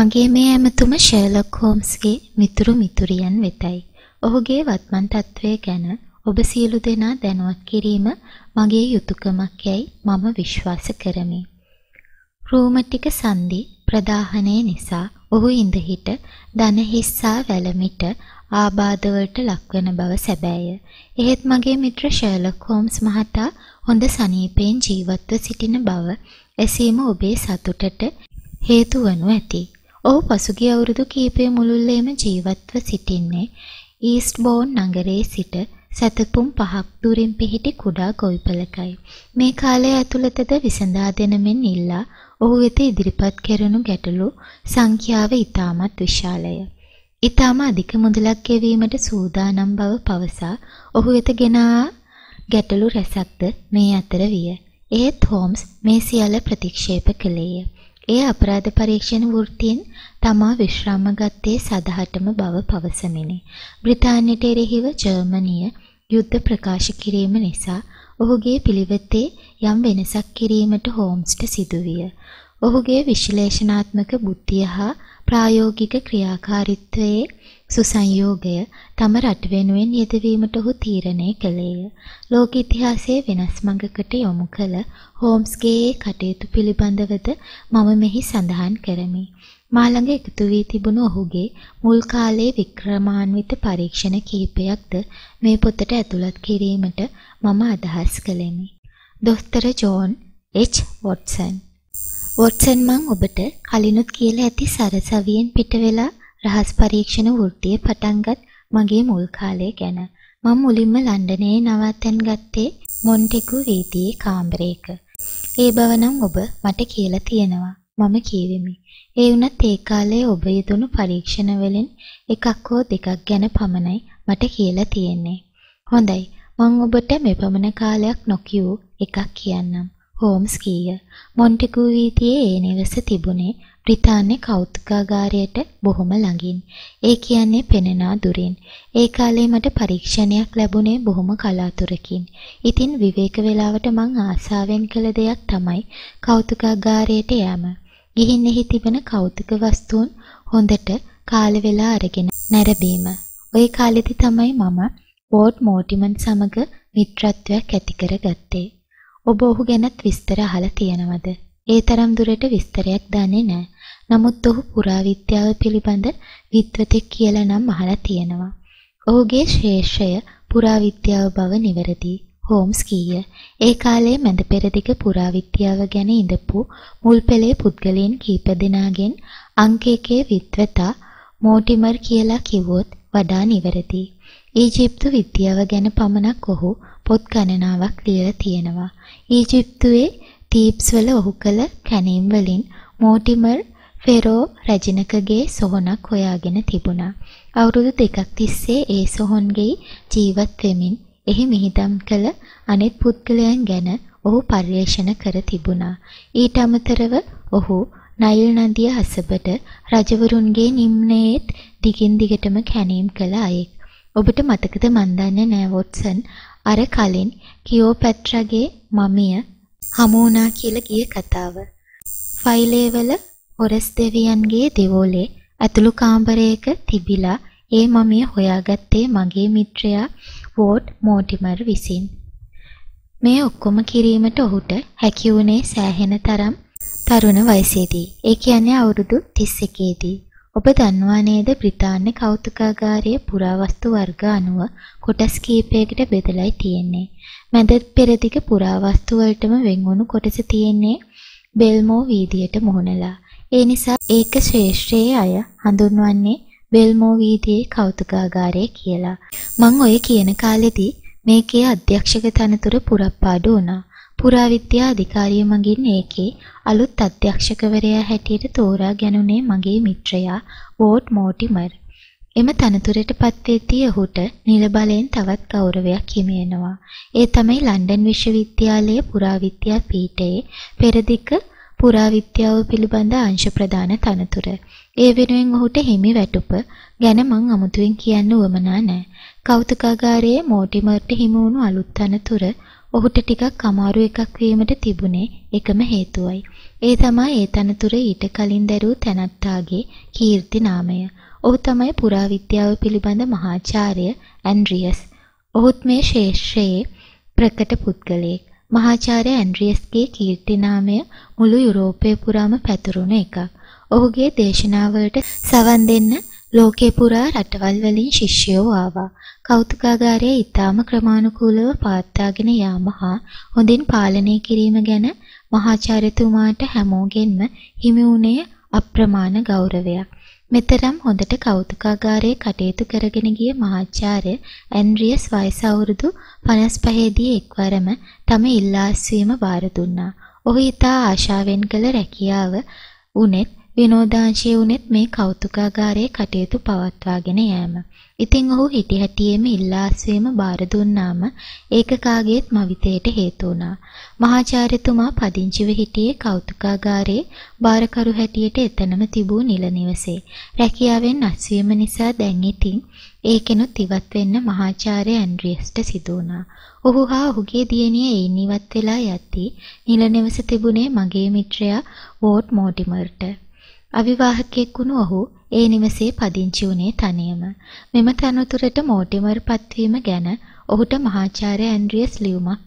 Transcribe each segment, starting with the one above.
මගේ මේ ඇමතුම ෂර්ලොක් හෝම්ස්ගේ මිතුරු මිතුරියන් වෙතයි. ඔහුගේ වත්මන් තත්ත්වය ගැන ඔබ සියලු දෙනා දැනුවත් කිරීම මගේ යුතුයකමක් යයි මම විශ්වාස කරමි. රූමටික සංදි ප්‍රදාහනය නිසා ඔහු ඉඳහිට ධන හිස්සා වැළමිට ආබාධවලට ලක්වන බව සැබෑය. එහෙත් මගේ මිත්‍ර ෂර්ලොක් හෝම්ස් මහතා හොඳ සනීපයෙන් ජීවත්ව සිටින බව ඇසීම ඔබේ සතුටට හේතු වනු ඇති. ඔහු පසුගිය අවුරුදු කීපය මුළුල්ලේම ජීවත්ව සිටින්නේ ඊස්ට්බෝන් නගරයේ සිට සැතපුම් පහක් දුරින් පිහිටි කුඩා ගොවිපලකයි. මේ කාලය ඇතුළතද විසඳා දෙනමින් ඉල්ලා ඔහු වෙත ඉදිරිපත් කෙරෙනු ගැටලු සංඛ්‍යාව ඉතාමත් විශාලය. ඉතාම අධික මුදලක් ගෙවීමට සූදානම් බව පවසා ඔහු වෙත ගෙනා ගැටලු රැසක්ද මේ අතර විය. ඒත් හෝම්ස් මේ සියල්ල ප්‍රතික්ෂේප කළේය. ඒ අපරාධ පරීක්ෂණ වෘත්තියෙන් තමා විශ්‍රාම ගත්තේ සදහටම බව පවසමිනි. බ්‍රිතාන්‍යට එරෙහිව ජර්මනිය යුද්ධ ප්‍රකාශ කිරීම නිසා ඔහුගේ පිළිවෙතේ යම් වෙනසක් කිරීමට හෝම්ස්ට සිදුවිය. ඔහුගේ විශ්ලේෂණාත්මක බුද්ධිය හා ප්‍රායෝගික ක්‍රියාකාරීත්වයේ සුසංයෝගය තම රට වෙනුවෙන් යෙදවීමට ඔහු තීරණය කළේය. ලෝක ඉතිහාසයේ වෙනස් මඟකට යොමු කළ හෝම්ස්ගේ කටයුතු පිළිබඳවද මම මෙහි සඳහන් කරමි. මා ළඟ එකතු වී තිබුණු ඔහුගේ මුල් කාලයේ වික්‍රමාන්විත පරීක්ෂණ කිහිපයක්ද මේ පොතට ඇතුළත් කිරීමට මම අදහස් කළෙමි. දොස්තර ජෝන් H. වොට්සන් වොට්සන් මං ඔබට කලිනුත් කියලා ඇති සරසවියෙන් පිට වෙලා රහස් පරීක්ෂණ වෘත්තිය පටන්ගත් මගේ මුල් කාලය ගැන. මම මුලින්ම ලන්ඩනයේ නවාතැන් ගත්තේ මොන්ටෙකු වීතියේ කාමරයක. ඒ බව නම් ඔබ මට කියලා තියෙනවා. මම කියවෙමි. ඒ වුණත් ඒ කාලේ ඔබ යෙදුණු පරීක්ෂණ වලින් එකක් හෝ දෙකක් ගැන පමණයි මට කියලා තියෙන්නේ. හොඳයි. මම ඔබට මෙපමණ කාලයක් නොකියූ එකක් කියන්නම්. හෝම්ස් කීය. මොන්ටිගු වීදියේ ඒ නිවස තිබුණේ බ්‍රිතාන්‍ය කෞතුකාගාරයට බොහොම ළඟින්. ඒ කියන්නේ පෙනෙනා දුරින්. ඒ කාලේ මට පරීක්ෂණයක් ලැබුණේ බොහොම කලාතුරකින්. ඉතින් විවේක වේලාවට මං ආසාවෙන් කළ දෙයක් තමයි කෞතුකාගාරයට යෑම. ගිහින් එහි තිබෙන කෞතුක වස්තුන් හොඳට කාල වේලා අරගෙන නැරඹීම. ওই කාලෙදි තමයි මම බෝඩ් මෝටිමන් සමග මිත්‍රත්වයක් ඇති කරගත්තේ. ඔබ ඔහු ගැනත් විස්තර අහලා තියෙනවද? ඒ තරම් දුරට විස්තරයක් දන්නේ නැහැ. නමුත් ඔහු පුරාවිද්‍යාව පිළිබඳ විද්වතෙක් කියලා නම් අහලා තියෙනවා. ඔහුගේ ශ්‍රේෂ්ඨය පුරාවිද්‍යාව බව නිවැරදි. හෝම්ස් කීය. ඒ කාලේ මැද පෙරදිග පුරාවිද්‍යාව ගැන ඉඳපු මුල් පෙළේ පුද්ගලයන් කීප දෙනාගෙන් අංක එකේ විද්වතා මෝටිමර් කියලා කිව්වොත් වඩා නිවැරදි. ඊජිප්තු විද්‍යාව ගැන පමණක් ඔහු පොත් ගණනාවක් ලියලා තියෙනවා. ඊජිප්තුවේ තීප්ස්වල ඔහු කළ කැණීම් වලින් මෝටිමර් ෆෙරෝ රජිනකගේ සොහොනක් හොයාගෙන තිබුණා. අවුරුදු දෙකක් තිස්සේ ඒ සොහොන්ගේ ජීවත් වෙමින් එහි මිහිදම් කළ අනෙත් පුද්ගලයන් ගැන ඔහු පර්යේෂණ කර තිබුණා. ඊට අමතරව ඔහු නයිල් නදිය හසබට රජවරුන්ගේ නිම්නයේත් දිගින් දිගටම කැණීම් කළ අයෙක්. ඔබට මතකද මන් දන්නේ නෑ වොට්සන් අර කලින් කියෝපැට්‍රාගේ මමිය හමු වුණා කියලා ගිය කතාව. ෆයිලේ වල හොරස් දෙවියන්ගේ දෙවෝලේ ඇතුළු කාමරයක තිබිලා ඒ මමිය හොයාගත්තේ මගේ මිත්‍රයා වෝඩ් මෝටිමර් විසින්. මේ ඔක්කොම කිරීමට ඔහුට හැකි වුණේ සෑහෙන තරම් තරුණ වයසේදී. ඒ කියන්නේ අවුරුදු 31 දී. ඔබ දන්නවා නේද බ්‍රිතාන්‍ය කෞතුකාගාරයේ පුරාවස්තු වර්ග අනුව කොටස් කීපයකට බෙදලායි තියෙන්නේ. මැද පෙරදිග පුරාවස්තු වලටම වෙන්වුණු කොටස තියෙන්නේ බෙල්මෝ වීදියට මුහුණලා. ඒ නිසා ඒක ශ්‍රේෂ්ඨයේ අය හඳුන්වන්නේ බෙල්මෝ වීදියේ කෞතුකාගාරය කියලා. මං ඔය කියන කාලෙදී මේකේ අධ්‍යක්ෂක තනතුර පුරප්පාඩු වුණා. පුරාවිද්‍යා අධිකාරිය මගින් ඒකේ අලුත් අධ්‍යක්ෂකවරයා හැටියට තෝරා ගැනුනේ මගේ මිත්‍රයා වෝඩ් මෝටිමර්. එම තනතුරට පත්වෙද්දී ඔහුට නිල බලයෙන් තවත් ගෞරවයක් හිමි වෙනවා. ඒ තමයි ලන්ඩන් විශ්වවිද්‍යාලයේ පුරාවිද්‍යා පීඨයේ පෙරදිග පුරාවිද්‍යාව පිළිබඳ අංශ ප්‍රදාන තනතුර. ඒ වෙනුවෙන් ඔහුට හිමි වැටුප ගැන මං අමුතුවෙන් කියන්න උවමනා නැහැ. කෞතුකාගාරයේ මෝටිමර්ට හිමි වුණු අලුත් තනතුර ඔහුට ටිකක් අමාරු එකක් වීමට තිබුණේ එකම හේතුවයි. ඒ තමයි ඒ තනතුර ඊට කලින් දැරූ තැනැත්තාගේ කීර්ති නාමය. ඔහු තමයි පුරාවිද්‍යාව පිළිබඳ මහාචාර්ය ඇන්ඩ්‍රියස්. ඔහුත් මේ ශේෂ්‍රයේ ප්‍රකට පුද්ගලයෙක්. මහාචාර්ය ඇන්ඩ්‍රියස්ගේ කීර්ති නාමය මුළු යුරෝපය පුරාම පැතිරුණු එකක්. ඔහුගේ දේශනාවලට සවන් දෙන්න ලෝකේ පුරා රටවල් වලින් ශිෂ්‍යයෝ ආවා. කෞතුකාගාරයේ ඊටාම ක්‍රමානුකූලව පාත්තාගෙන යාම හා හොඳින් පාලනය කිරීම ගැන මහාචාර්යතුමාට හැමෝගෙන්ම හිමි වුණේ අප්‍රමාණ ගෞරවයක්. මෙතරම් හොඳට කෞතුකාගාරයේ කටයුතු කරගෙන ගිය මහාචාර්ය ඇන්ඩ්‍රියස් වයස අවුරුදු 55 දී එක්වරම තම ඉල්ලාස්වීම වාර දුන්නා. ඔහු ඊට ආශාවෙන් කළ රැකියාව උනේත් විනෝදාංශයේ උනේත් මේ කෞතුකාගාරයේ කටයුතු පවත්වාගෙන යෑම. ඉතින් ඔහු හිටි හැටියේම ඉල්ලාස්වීම බාර දුන්නාම ඒක කාගේත් මවිතයට හේතු වුණා. මහාචාර්යතුමා පදිංචිව හිටියේ කෞතුකාගාරයේ බාරකරු හැටියට එතනම තිබූ නිල නිවසේ. රැකියාවෙන් අස්වීම නිසා දැන් ඉතින් ඒකෙනුත් ඉවත් වෙන්න මහාචාර්ය ඇන්ඩ්‍රියස්ට සිදු වුණා. ඔහු හා ඔහුගේ දියණිය එයින් ඉවත් වෙලා යද්දී නිල නිවස තිබුණේ මගේ මිත්‍රයා වෝට් මෝටිමර්ට. අවිවාහකයෙක් වුණු ඔහු ඒ නිවසේ පදිංචි වුණේ තනියම. මෙම තනතුරට මෝටිමර් පත්වීම ගැන ඔහුට මහාචාර්ය ඇන්ඩ්‍රියස් ලියුමක්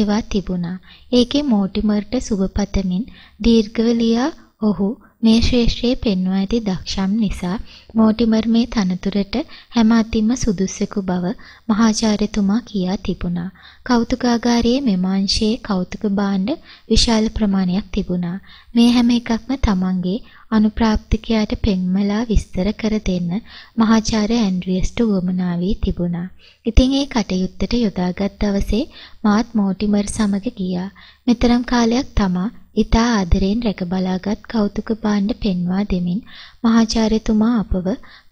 ඒවා තිබුණා. ඒකේ මෝටිමර්ට සුබ පතමින් දීර්ඝව ලියා ඔහු මේ ක්ෂේත්‍රයේ පෙන්වා ඇති දක්ෂම් නිසා මෝටිමර් මේ තනතුරට හැම අතින්ම සුදුස්සෙකු බව මහාචාර්යතුමා කියා තිබුණා. කෞතුකාගාරයේ මෙම අංශයේ කෞතුක භාණ්ඩ විශාල ප්‍රමාණයක් තිබුණා. මේ හැම එකක්ම තමන්ගේ අනුප්‍රාප්තිකයාට පෙන්මලා විස්තර කර දෙන්න මහාචාර්ය ඇන්ඩ්‍රියස්ට වමනා වී තිබුණා. ඉතින් ඒ කටයුත්තට යොදාගත් දවසේ මාත් මෝටිමර් සමග ගියා. මෙතරම් කාලයක් තමා ඉතා ආදරයෙන් රැක බලාගත් කෞතුක භාණ්ඩ පෙන්වා දෙමින් මහාචාර්යතුමා අපව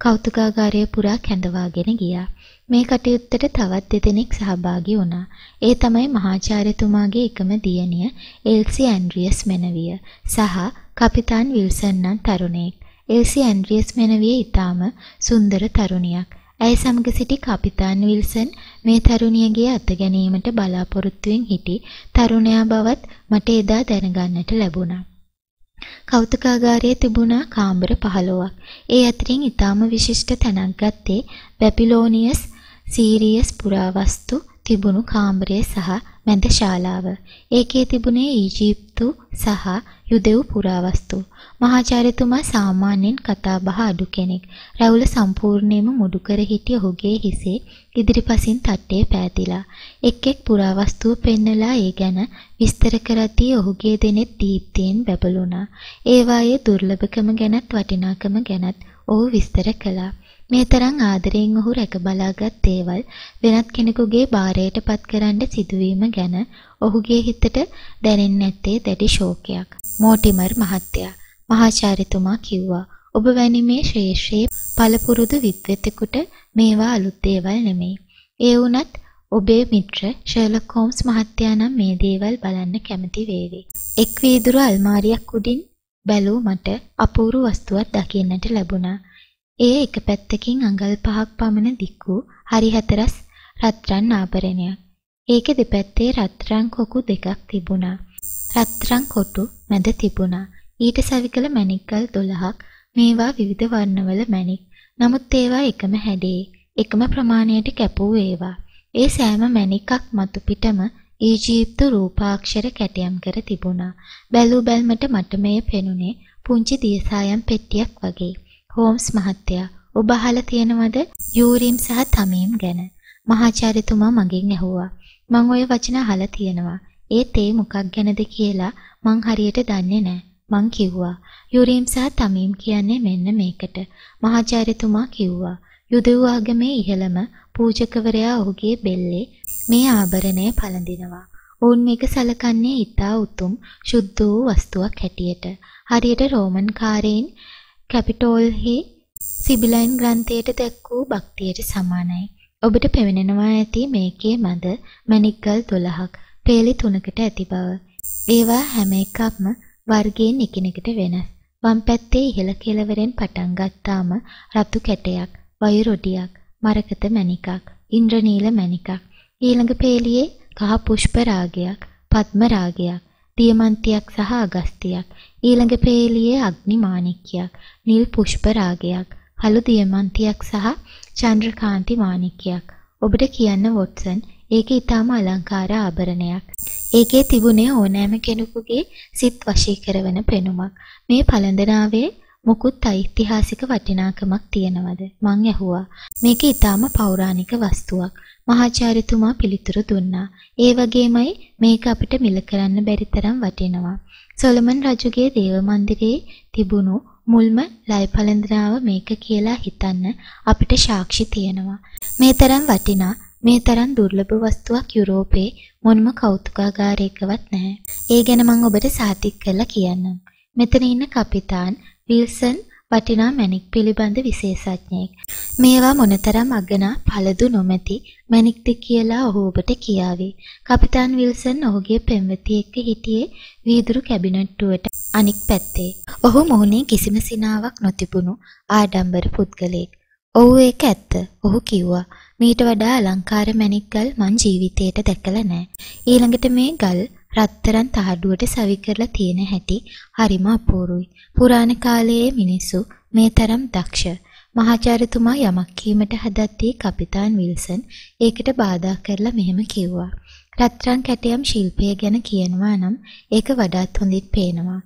කෞතුකාගාරය පුරා කැඳවාගෙන ගියා. මේ කටයුත්තට තවත් දෙදෙනෙක් සහභාගී වුණා. ඒ තමයි මහාචාර්යතුමාගේ එකම දියණිය එල්සි ඇන්ඩ්‍රියස් මෙනවිය සහ කපිතාන් විල්සන් නම් තරුණයෙක්. එල්සි ඇන්ඩ්‍රියස් මෙනවිය ඊටාම සුන්දර තරුණියක්. ඇය සමග සිටි කපිතාන් විල්සන් මේ තරුණියගේ අත ගැනීමට බලාපොරොත්තුවෙන් සිටි තරුණයා බවත් මට එදා දැනගන්නට ලැබුණා. කෞතුකාගාරයේ තිබුණා කාමර 15ක්. ඒ අතරින් ඊටාම විශිෂ්ට තැනක් ගත්තේ බැබිලෝනියස් සීරියස් පුරාවස්තු තිබුණු කාමරය සහ මැදශාලාව. ඒකේ තිබුණේ ඊජිප්තු සහ යුදෙව් පුරාවස්තු. මහාචාර්යතුමා සාමාන්‍යයෙන් කතා බහ අඩු කෙනෙක්. රැවුල සම්පූර්ණයෙන්ම මුඩු කර හිටිය ඔහුගේ හිසේ ඉදිරිපසින් තට්ටේ පෑතිලා. එක් එක් පුරාවස්තුව පෙන්නලා ඒ ගැන විස්තර කරදී ඔහුගේ දෙනෙත් දීප්තියෙන් බැබළුණා. ඒවායේ දුර්ලභකම ගැනත් වටිනාකම ගැනත් ඔහු විස්තර කළා. මේ තරම් ආදරයෙන් ඔහු රැක බලාගත් දේවල් වෙනත් කෙනෙකුගේ බාරයට පත්කරන්න සිදුවීම ගැන ඔහුගේ හිතට දැනෙන්නේ නැත්තේ දැඩි ශෝකයක්. මෝටිමර් මහත්තයා මහාචාර්යතුමා කිව්වා ඔබ වැනි මේ ශ්‍රේෂ්ඨයේ පළපුරුදු විද්වතෙකුට මේවා අලුත් දේවල් නෙමෙයි. ඒ වුණත් ඔබේ මිත්‍ර ෂර්ලොක් හෝම්ස් මහත්තයා නම් මේ දේවල් බලන්න කැමති වේවි. එක් වීදුරු අල්මාරියක් උඩින් බැලූ මට අපූරු වස්තුවක් දකින්නට ලැබුණා. එය එක පැත්තකින් අඟල් පහක් පමණ දික් වූ හරි හතරස් රත්රන් ආභරණයක්. ඒකේ දෙපැත්තේ රත්රන් කොකු දෙකක් තිබුණා. රත්රන් කොටු මැද තිබුණා. ඊට සවිකල මණික්ගල් 12ක් මේවා විවිධ වර්ණවල මණික්. නමුත් ඒවා එකම හැඩයේ, එකම ප්‍රමාණයට කැපූ ඒවා. ඒ සෑම මණිකක් මතු පිටම ඊජිප්තු රූපාක්ෂර කැටයම් කර තිබුණා. බැලූ බැල්මට මට මෙය පෙනුනේ පුංචි දියසායම් පෙට්ටියක් වගේ. හෝම්ස් මහත්තයා ඔබ අහලා තියෙනවද යූරීම් සහ තමීම් ගැන? මහාචාර්යතුමා මගෙන් ඇහුවා. මං ওই වචන අහලා තියෙනවා. ඒත් ඒ මොකක් ගැනද කියලා මං හරියට දන්නේ නැහැ. මං කිව්වා යූරීම් සහ තමීම් කියන්නේ මෙන්න මේකට. මහාචාර්යතුමා කිව්වා යුදෙව් ආගමේ ඉහළම පූජකවරයා ඔහුගේ බෙල්ලේ මේ ආභරණය පළඳිනවා. ඔවුන් මේක සලකන්නේ ඊතා උතුම් ශුද්ධ වූ වස්තුවක් හැටියට. හරියට රෝමන් කාරයින් කැපිටෝල්හි සිබිලයින් ග්‍රන්ථයට දැක් වූ භක්තියට සමානයි. ඔබට පැමිණෙනවා ඇති මේකේ මද මණික්ගල් 12ක්, පේලි 3කට ඇති බව. ඒවා හැම එකක්ම වර්ගයෙන් එකිනෙකට වෙනස්. වම් පැත්තේ ඉහළ කෙළවරෙන් පටන් ගත්තාම රතු කැටයක්, වයු රොඩියක්, මරකත මණිකක්, ඉන්ද්‍රනීල මණිකක්, ඊළඟ පේලියේ කහ පුෂ්ප රාගයක්, පద్ම රාගයක්, දියමන්තියක් සහ අගස්තියක්, ඊළඟ පේලියේ අග්නි මාණික්කයක්, නිල් පුෂ්ප රාගයක්, හලු දියමන්තියක් සහ චන්ද්‍රකාන්ති මාණික්කයක්. ඔබට කියන්න වොට්සන්, ඒක ඊටාම අලංකාර ආභරණයක්. ඒකේ තිබුණේ ඕනෑම කෙනෙකුගේ සිත් වශී කරවන පෙනුමක්. මේ පළඳනාවේ මොකුත් ඓතිහාසික වටිනාකමක් තියනවද? මං ඇහුවා. මේක ඊටාම පෞරාණික වස්තුවක්. මහාචාර්යතුමා පිළිතුරු දුන්නා. ඒ වගේමයි මේක අපිට මිල කරන්න බැරි තරම් වටිනවා. සොලමන් රජුගේ දේව මන්දිරයේ තිබුණු මුල්ම ලය පළඳනාව මේක කියලා හිතන්න අපිට සාක්ෂි තියෙනවා. මේ තරම් වටිනා මේ තරම් දුර්ලභ වස්තුවක් යුරෝපේ මොනම කෞතුකාගාරයකවත් නැහැ. ඒ ගැන මම ඔබට සාතික් කරලා කියන්නම්. මෙතන ඉන්න කපිතාන් විල්සන් වටිනා මැණික් පිළිබඳ විශේෂඥයෙක්. මේවා මොනතරම් අගනා පළදු නොමැති මැණික්ද කියලා ඔහු ඔබට කියාවි. කපිතාන් විල්සන් ඔහුගේ පෙම්වතිය එක්ක හිටියේ වීදුරු කැබිනට්ටුවට අනික් පැත්තේ. ඔහු මොහුනේ කිසිම සිනාවක් නොතිබුණු ආඩම්බර පුද්ගලයෙක්. ඔව් ඒක ඇත්ත. ඔහු කිව්වා මීට වඩා අලංකාර මැණික් ගල් මං ජීවිතේට දැකලා නැහැ. ඊළඟට මේ ගල් රත්තරන් තහඩුවට සවි කරලා තියෙන හැටි හරිම අපූරුයි. පුරාණ කාලයේ මිනිස්සු මේ තරම් දක්ෂ. මහාචාර්යතුමා යමක් කීමට හදද්දී කපිතාන් විල්සන් ඒකට බාධා කරලා මෙහෙම කිව්වා. රත්තරන් කැටයම් ශිල්පය ගැන කියනවා නම් ඒක වඩාත් හොඳින් පේනවා.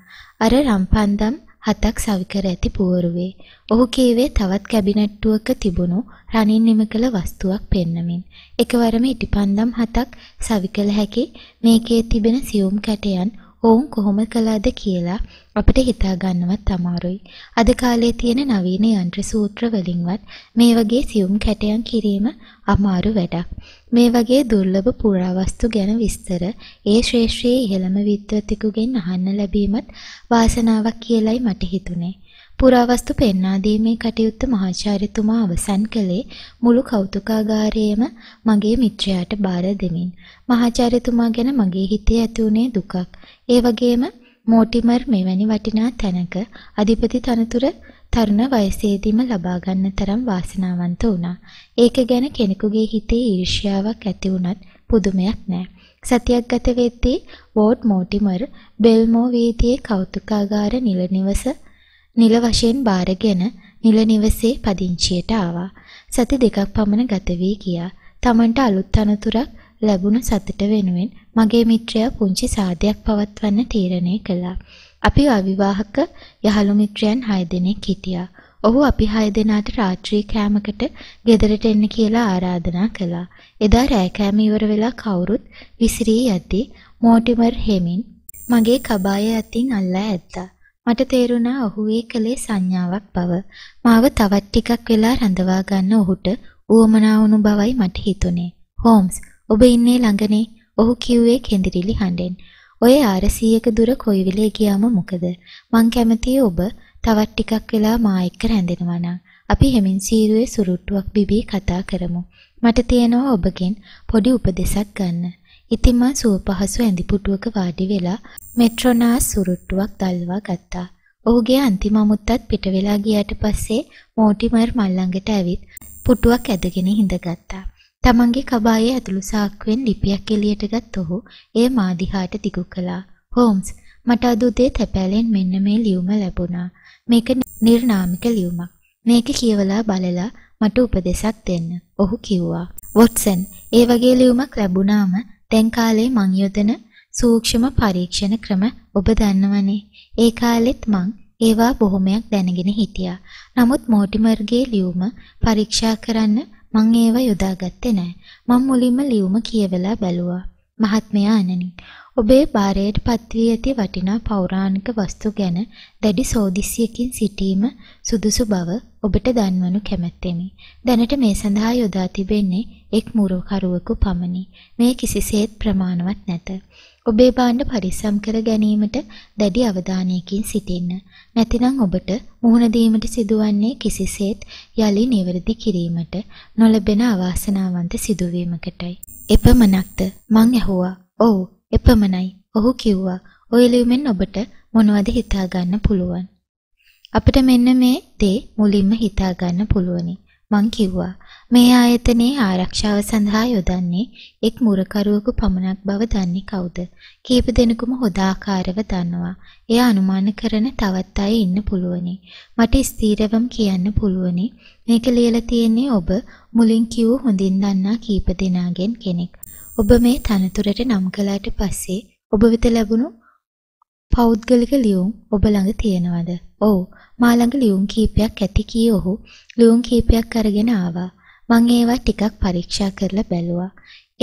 අර රම්පන්දම් හතක් සවිකර ඇති පුවරුවේ ඔහු කීවේ තවත් කැබිනට්ටුවක තිබුණු රණින් නිම කළ වස්තුවක් පෙන්නමින් එකවරම ඉටිපන්දම් හතක් සවිකල හැකි මේකේ තිබෙන සියුම් කැටයන් ඔවුන් කොහොම කළාද කියලා අපිට හිතාගන්නවත් අමාරුයි. අද කාලේ තියෙන නවීන යන්ත්‍ර සූත්‍ර වලින්වත් මේ වගේ සියුම් කැටයන් කිරීම අමාරු වැඩක්. මේ වගේ දුර්ලභ පුරාවස්තු ගැන විස්තර ඒ ශ්‍රේෂ්ඨයේ ඉහළම විද්වතෙකුගෙන් අහන්න ලැබීමත් වාසනාවක් කියලයි මට හිතුනේ. පුරාවස්තු පෙන්වා දීමේ කටයුත්ත මහාචාර්යතුමා අවසන් කළේ මුළු කෞතුකාගාරයේම මගේ මිත්‍රයාට බාර දෙමින්. මහාචාර්යතුමා ගැන මගේ හිතේ ඇති වුණේ දුකක්. ඒ වගේම මෝටිමර් මෙවැනි වටිනා තැනක අධිපති තනතුර තරුණ වයසේදීම ලබා ගන්න තරම් වාසනාවන්ත වුණා. ඒක ගැන කෙනෙකුගේ හිතේ ඊර්ෂ්‍යාවක් ඇති වුණත් පුදුමයක් නෑ. සතියක් ගත වෙද්දී වෝඩ් මෝටිමර් බෙල්මෝ වීදියේ කෞතුකාගාර නිල නිවස නිල වශයෙන් බාරගෙන නිල නිවසේ පදිංචියට ආවා. සති දෙකක් පමණ ගත වී ගියා. Tamanට අලුත් තනතුරක් ලැබුණ සතුට වෙනුවෙන් මගේ මිත්‍රයා පුංචි සාදයක් පවත්වන්න තීරණය කළා. අපි අවිවාහක යහළු මිත්‍රයන් 6 දෙනෙක් හිටියා. ඔහු අපි 6 දෙනාට රාත්‍රී කෑමකට ගෙදරට එන්න කියලා ආරාධනා කළා. එදා රෑ කෑම ඉවර වෙලා කවුරුත් විසිරී යද්දී මෝටිමර් හෙමින් මගේ කබාය අතින් අල්ලා ඇත්තා. මට තේරුණා ඔහු ඒ කලේ සංඥාවක් බව. මාව තවත් ටිකක් වෙලා රඳවා ගන්න ඔහුට උවමනා වුණු බවයි මට හිතුනේ. හෝම්ස්, ඔබ ඉන්නේ ළඟනේ. ඔහු කිව්වේ කෙඳිරිලි හඬෙන්. ඔය 400ක දුර කොයි වෙලේ ගියාම මොකද? මං කැමතියි ඔබ තවත් ටිකක් වෙලා මා එක්ක රැඳෙනවා නම්. අපි හෙමින් සීරුවේ සුරුට්ටුවක් බිබී කතා කරමු. මට තියෙනවා ඔබගෙන් පොඩි උපදෙසක් ගන්න. ඉතින් මං සුවපහසු ඇඳි පුටුවක වාඩි වෙලා මෙට්‍රොනාස් සුරුට්ටුවක් දල්වා ගත්තා. ඔහුගේ අන්තිම අමුත්තත් පිට වෙලා ගියාට පස්සේ මෝටිමර් මල් ළඟට ඇවිත් පුටුවක් ඇදගෙන හිඳගත්තා. තමන්ගේ කබායේ ඇතුළු සාක්කුවෙන් ලිපියක් එළියට ගත් ඔහු එය මා දිහාට දිගු කළා. "හෝම්ස්, මට අද උදේ තැපෑලෙන් මෙන්න මේ ලියුම ලැබුණා. මේක නිර්නාමික ලියුමක්. මේක කියවලා බලලා මට උපදෙසක් දෙන්න." ඔහු කිව්වා. "වොට්සන්, ඒ වගේ ලියුමක් ලැබුණාම දැන් කාලේ මං යොදන සූක්ෂම පරීක්ෂණ ක්‍රම ඔබ දන්නවනේ. ඒ කාලෙත් මං ඒවා බොහොමයක් දැනගෙන හිටියා. නමුත් මෝටිමර්ගේ ලියුම පරීක්ෂා කරන්න මං ඒවා යොදාගත්තේ නැහැ. මං මුලින්ම ලියුම කියවලා බැලුවා. මහත්මයා අනනි. ඔබේ බාරයට පත්වී ඇති වටිනා පෞරාණික වස්තු ගැන දැඩි සෝදිසියකින් සිටීම සුදුසු බව ඔබට දන්වනු කැමැත්තෙමි. දැනට මේ සඳහා යොදා තිබෙන්නේ එක් මුරකරුවෙකු පමණි. මේ කිසිසේත් ප්‍රමාණවත් නැත. ඔබේ භාණ්ඩ පරිස්සම් කර ගැනීමට දැඩි අවධානයකින් සිටින්න. නැතිනම් ඔබට මුහුණ දීමට සිදුවන්නේ කිසිසේත් යලි නිවැරදි කිරීමට නොලැබෙන අවාසනාවන්ත සිදුවීමකටයි. එපමණක්ද මං ඇහුවා. "ඔව්, එපමණයි." ඔහු කිව්වා. "ඔය ලියුමෙන් ඔබට මොනවද හිතා ගන්න පුළුවන්?" අපිට මෙන්න මේ දේ මුලින්ම හිතා ගන්න පුළුවනි. මං කිව්වා මේ ආයතනයේ ආරක්ෂාව සඳහා යොදන්නේ එක් මුරකරුවෙකු පමණක් බව දන්නේ කවුද? කීප දෙනෙකුම හොඳ ආකාරව දන්නවා. එය අනුමාන කරන තවත් අය ඉන්න පුළුවනි. මට ස්ථීරවම කියන්න පුළුවනි. මේක ලියලා තියෙන්නේ ඔබ මුලින් කිව්ව හොඳින් දන්නා කීප දෙනාගෙන් කෙනෙක්. ඔබ මේ තනතුරට නම් කළාට පස්සේ ඔබ වෙත ලැබුණු පෞද්ගලික ලියුම් ඔබ ළඟ තියෙනවද? ඔව්. මා ළඟ ලියුම් කීපයක් ඇති කී ඔහු ලියුම් කීපයක් අරගෙන ආවා. මං ඒවා ටිකක් පරීක්ෂා කරලා බැලුවා.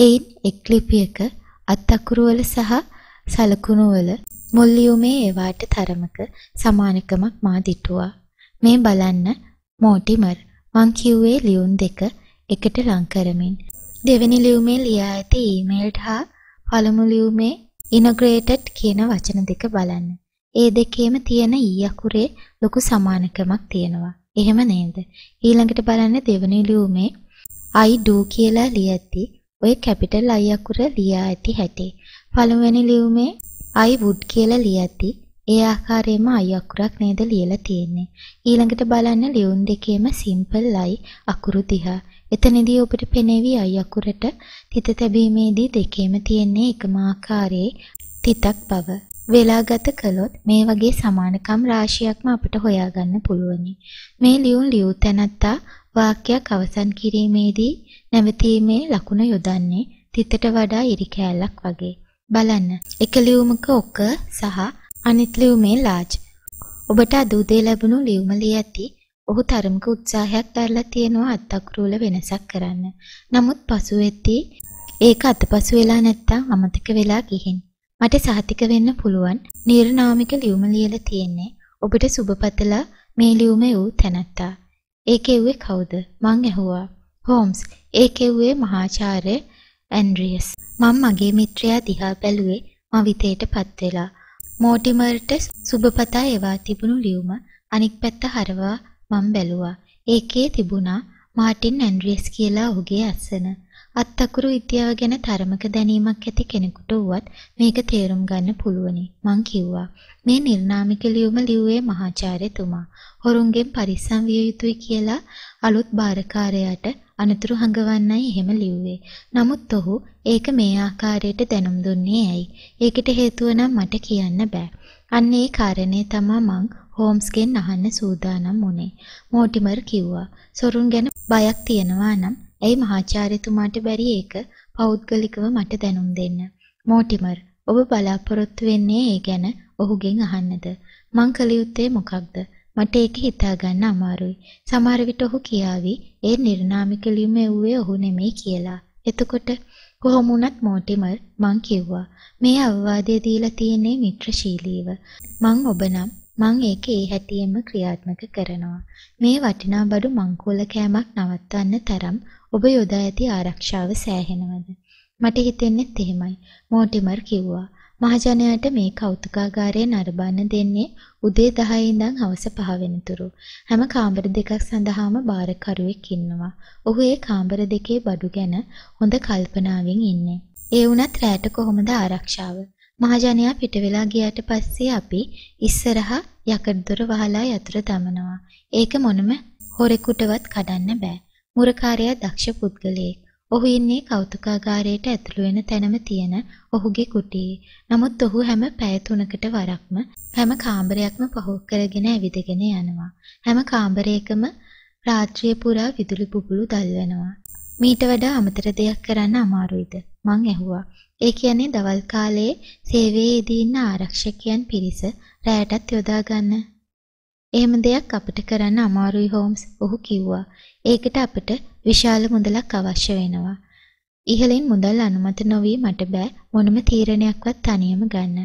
එයින් එක් ලිපියක අත් අකුරු වල සහ සලකුණු වල මුල් ලියුමේ ඒවාට තරමක සමානකමක් මා දිටුවා. මේ බලන්න මෝටිමර් මං කිව්වේ ලියුම් දෙක එකට ලං කරමින් දෙවෙනි ලියුමේ ලියා ඇති ඊමේල්ට හා පළමු ලියුමේ ඉනොග්‍රේටඩ් කියන වචන දෙක බලන්න. ඒ දෙකේම තියෙන ඊ අකුරේ ලොකු සමානකමක් තියෙනවා. එහෙම නේද? ඊළඟට බලන්න දෙවෙනි ලියුමේ I do කියලා ලියද්දී ඔය කැපිටල් I අකුර ලියා ඇති හැටි. පළවෙනි ලියුමේ I would කියලා ලියද්දී ඒ ආකාරයෙන්ම I අකුරක් නේද ලියලා තියෙන්නේ. ඊළඟට බලන්න ලියුම් දෙකේම simple I අකුරු දිහා. එතනදී ඔබට පෙනෙවි අයි අකුරට තිත තැබීමේදී දෙකේම තියෙන්නේ එකම ආකාරයේ තිතක් බව. වෙලාගත කළොත් මේ වගේ සමානකම් රාශියක්ම අපට හොයාගන්න පුළුවනි. මේ ලියුම් ලියු තැනත්තා වාක්‍යයක් අවසන් කිරීමේදී නැවතීමේ ලකුණ යොදන්නේ තිතට වඩා ඉරි කෑල්ලක් වගේ. බලන්න. එක ලියුමක ඔක සහ අනිත් ලියුමේ ලාජ්. ඔබට අද උදේ ලැබුණු ලියුම ලියැති ඔහු තරමක උත්සාහයක් දරලා තියෙනවා අත්අකුරුල වෙනසක් කරන්න. නමුත් පසුවෙද්දී ඒක අතපසු වෙලා නැත්තම් අමතක වෙලා ගිහින්. මට සහතික වෙන්න පුළුවන් නිර්නාමික ලියුම ලියලා තියෙන්නේ. ඔබට සුබපතලා මේ ලියුම එවූ තැනැත්තා. ඒක එව්වේ කවුද? මං ඇහුවා. හෝම්ස්. ඒක එව්වේ මහාචාර්ය ඇන්ඩ්‍රියස්. මං මගේ මිත්‍රයා දිහා බැලුවේ මවිතේටපත් වෙලා. මෝටිමර්ට සුබපතා එවා තිබුණු ලියුම අනික් පැත්ත හරවා මම බැලුවා. ඒකේ තිබුණා මාටින් ඇන්ඩ්‍රියස් කියලා ඔහුගේ අස්සන. අත්තකුරු විද්‍යාව ගැන තරමක දැනීමක් ඇති කෙනෙකුට වුවත් මේක තේරුම් ගන්න පුළුවනි. මං කිව්වා. මේ නිර්නාමික ලියුම ලිව්වේ මහාචාර්යතුමා. හොරුන්ගෙන් පරිස්සම් විය යුතුයි කියලා අලුත් බාරකාරයාට අනතුරු හඟවන්නයි එහෙම ලිව්වේ. නමුත් ඔහු ඒක මේ ආකාරයට දැනුම් දුන්නේ ඇයි? ඒකට හේතුව නම් මට කියන්න බෑ. අන්න ඒ කාරණේ තමා මං හෝම්ස්ගෙන් අහන්න සූදානම් වුණේ. මෝටිමර් කිව්වා. සොරුන් ගැන බයක් තියෙනවා නම් ඇයි මහාචාර්යතුමාට බැරි ඒක පෞද්ගලිකව මට දැනුම් දෙන්න. මෝටිමර්, ඔබ බලාපොරොත්තු වෙන්නේ ඒ ගැන ඔහුගෙන් අහන්නද? මං කළ යුත්තේ මොකක්ද? මට ඒක හිතාගන්න අමාරුයි. සමහර විට ඔහු කියාවි ඒ නිර්නාමික ලියුම එව්වේ ඔහු නෙමෙයි කියලා. එතකොට කොහොම වුණත් මෝටිමර් මං කිව්වා මේ අවවාදය දීලා තියෙන්නේ මිත්‍රශීලීව. මං ඔබ නම් මං ඒක ඒ හැටියෙම ක්‍රියාත්මක කරනවා. මේ වටිනා බඩු මංකොල කෑමක් නවත්තන්න තරම් ඔබ යොදා ඇති ආරක්ෂාව සෑහෙනවද? මට හිතෙන්නේත් එහෙමයි. මෝටිමර් කිව්වා. මහජනයාට මේ කෞතුකාගාරය නරඹන්න දෙන්නේ උදේ 10 ඉඳන් හවස 5 වෙනතුරු. හැම කාමර දෙකක් සඳහාම බාරකරුවෙක් ඉන්නවා. ඔහු ඒ කාමර දෙකේ බඩු ගැන හොඳ කල්පනාවෙන් ඉන්නේ. ඒ වුණත් රැට කොහොමද ආරක්ෂාව? මහජනයා පිට වෙලා ගියාට පස්සේ අපි ඉස්සරහා යකඩ දොර වහලා යතුරු දමනවා. ඒක මොනම හොරෙකුටවත් කඩන්න බෑ. මුරකාරයා දක්ෂ පුද්ගලයෙක්. ඔහු ඉන්නේ කෞතුකාගාරයට ඇතුළු වෙන තැනම තියෙන ඔහුගේ කුටියේ. නමුත් ඔහු හැම පැය තුනකට වරක්ම හැම කාමරයක්ම පහෝ කරගෙන ඇවිදගෙන යනවා. හැම කාමරයකම රාත්‍රිය පුරා විදුලි බුබුලු දල්වනවා. මීට වඩා අමතර දෙයක් කරන්න අමාරුයිද? මං ඇහුවා. ඒ කියන්නේ දවල් කාලයේ සේවයේ යෙදී ඉන්න ආරක්ෂකයන් පිරිස රැයටත් යොදා ගන්න. එහෙම දෙයක් අපිට කරන්න අමාරුයි හෝම්ස්. ඔහු කිව්වා. ඒකට අපිට විශාල මුදලක් අවශ්‍ය වෙනවා. ඉහලින් මුදල් අනුමත නොවී මට බෑ මොනම තීරණයක්වත් තනියම ගන්න.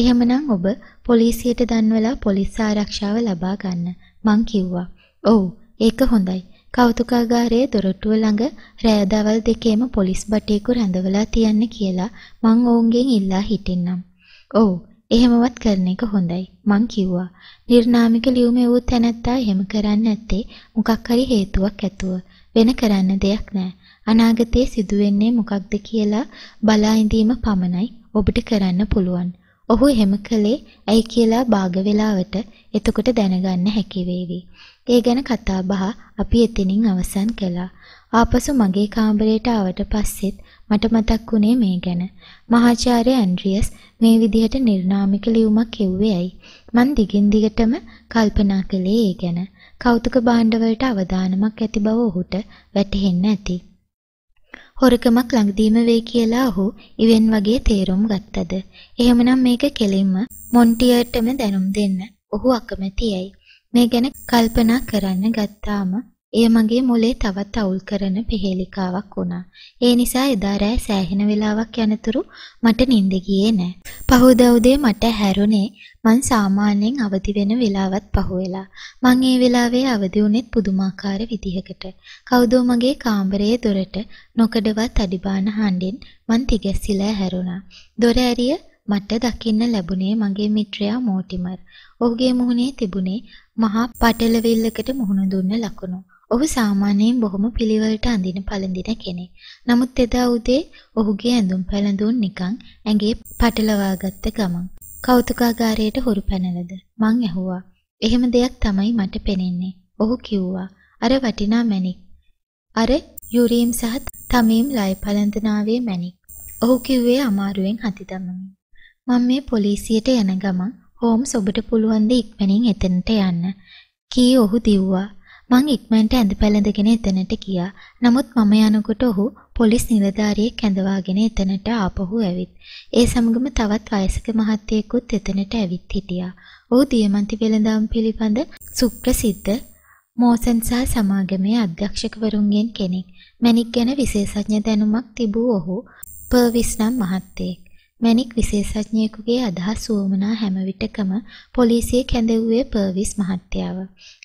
එහෙමනම් ඔබ පොලිසියට දන්වලා පොලිස් ආරක්ෂාව ලබා ගන්න. මං කිව්වා. ඔව්, ඒක හොඳයි. කෞතුකාගාරයේ දොරටුව ළඟ රෑ දවල් දෙකේම පොලිස් බටේකු රැඳවලා තියන්න කියලා මං ඔවුන්ගෙන් ඉල්ලා හිටින්නම්. ඔව්, එහෙමවත් කරන එක හොඳයි. මං කිව්වා. නිර්නාමික ලියුම එවූ තැනැත්තා එහෙම කරන්න ඇත්තේ මොකක් හරි හේතුවක් ඇතුව. වෙන කරන්න දෙයක් නෑ. අනාගතයේ සිදුවෙන්නේ මොකක්ද කියලා බලා ඉඳීම පමණයි ඔබට කරන්න පුළුවන්. ඔහු එහෙම කළේ ඇයි කියලා භාග වේලාවට එතකොට දැනගන්න හැකි වේවි. ඒ ගැන කතාබහ අපි එතනින් අවසන් කළා. ආපසු මගේ කාමරයට ආවට පස්සෙත් මට මතක් වුණේ මේ ගැන. මහාචාර්ය ඇන්ඩ්‍රියස් මේ විදිහට නිර්නාමික ලියුමක් එව්වේ ඇයි? මං දිගින් දිගටම කල්පනා කළේ ඒ ගැන. කෞතුක භාණ්ඩ වලට අවදානමක් ඇති බව ඔහුට වැටහෙන්න ඇති. හොරකමක් ළඟදීම වෙයි කියලා ඔහු ඉවෙන් වගේ තේරුම් ගත්තද. එහෙමනම් මේක කෙලින්ම මොන්ටියර්ටම දැනුම් දෙන්න. ඔහු අකමැතියි. මේ ගැන කල්පනා කරන්න ගත්තාම එය මගේ මොලේ තවත් අවුල් කරන පෙහෙලිකාවක් වුණා. ඒ නිසා එදා රෑ සෑහෙන වෙලාවක් යනතුරු මට නිින්ද ගියේ නෑ. පහුදා උදේ මට හැරුණේ මං සාමාන්‍යයෙන් අවදි වෙන වෙලාවත් පහුවෙලා. මං ඒ වෙලාවේ අවදි වුණෙත් පුදුමාකාර විදිහකට. කවුදෝ මගේ කාමරයේ දොරට නොකඩවත් අඩිබාන හඬින් මං තිගැස්සිලා හැරුණා. දොර ඇරිය මට දකින්න ලැබුණේ මගේ මිත්‍රයා මෝටිමර්. ඔහුගේ මුහුණේ තිබුණේ මහා පටලවිල්ලකට මුහුණ දුන්න ලකුණු. ඔහු සාමාන්‍යයෙන් බොහොම පිළිවෙලට අඳින පළඳින කෙනෙක්. නමුත් එදා උදේ ඔහුගේ ඇඳුම් පැළඳුන් නිකන් ඇඟේ පටලවාගත්ත ගමන් කෞතුකාගාරයට හොරු පැනලද. මං ඇහුවා. එහෙම දෙයක් තමයි මට පෙනෙන්නේ. ඔහු කිව්වා. අර වටිනා මැණික්. අර යුරීම් සහ තමීම් ලය පළඳනාවේ මැණික්. ඔහු කිව්වේ අමාරුවෙන් හති දමමින්. මම මේ පොලිසියට යන ගමන් හෝම්ස් ඔබට පුළුවන් ද ඉක්මනින් එතනට යන්න. කී ඔහු දිව්වා. මං ඉක්මනට ඇඳ පැළඳගෙන එතනට ගියා. නමුත් මම යනකොට ඔහු පොලිස් නිලධාරියෙක් ඇඳවාගෙන එතනට ආපහු ඇවිත්. ඒ සමගම තවත් වයසක මහත්තයෙකුත් එතනට ඇවිත් හිටියා. ඔහු දියමන්ති වෙළඳාම් පිළිබඳ සුප්‍රසිද්ධ මෝසන් සහ සමාගමේ අධ්‍යක්ෂකවරුන්ගෙන් කෙනෙක්. මැණික් ගැන විශේෂඥ දැනුමක් තිබූ ඔහු පර්විස් නම් මහත්තයෙක්. මැණික් විශේෂඥයෙකුගේ අදහස් වුවමනා හැම විටකම පොලිසිය කැඳෙව්වේ පර්විස් මහත්තයාව.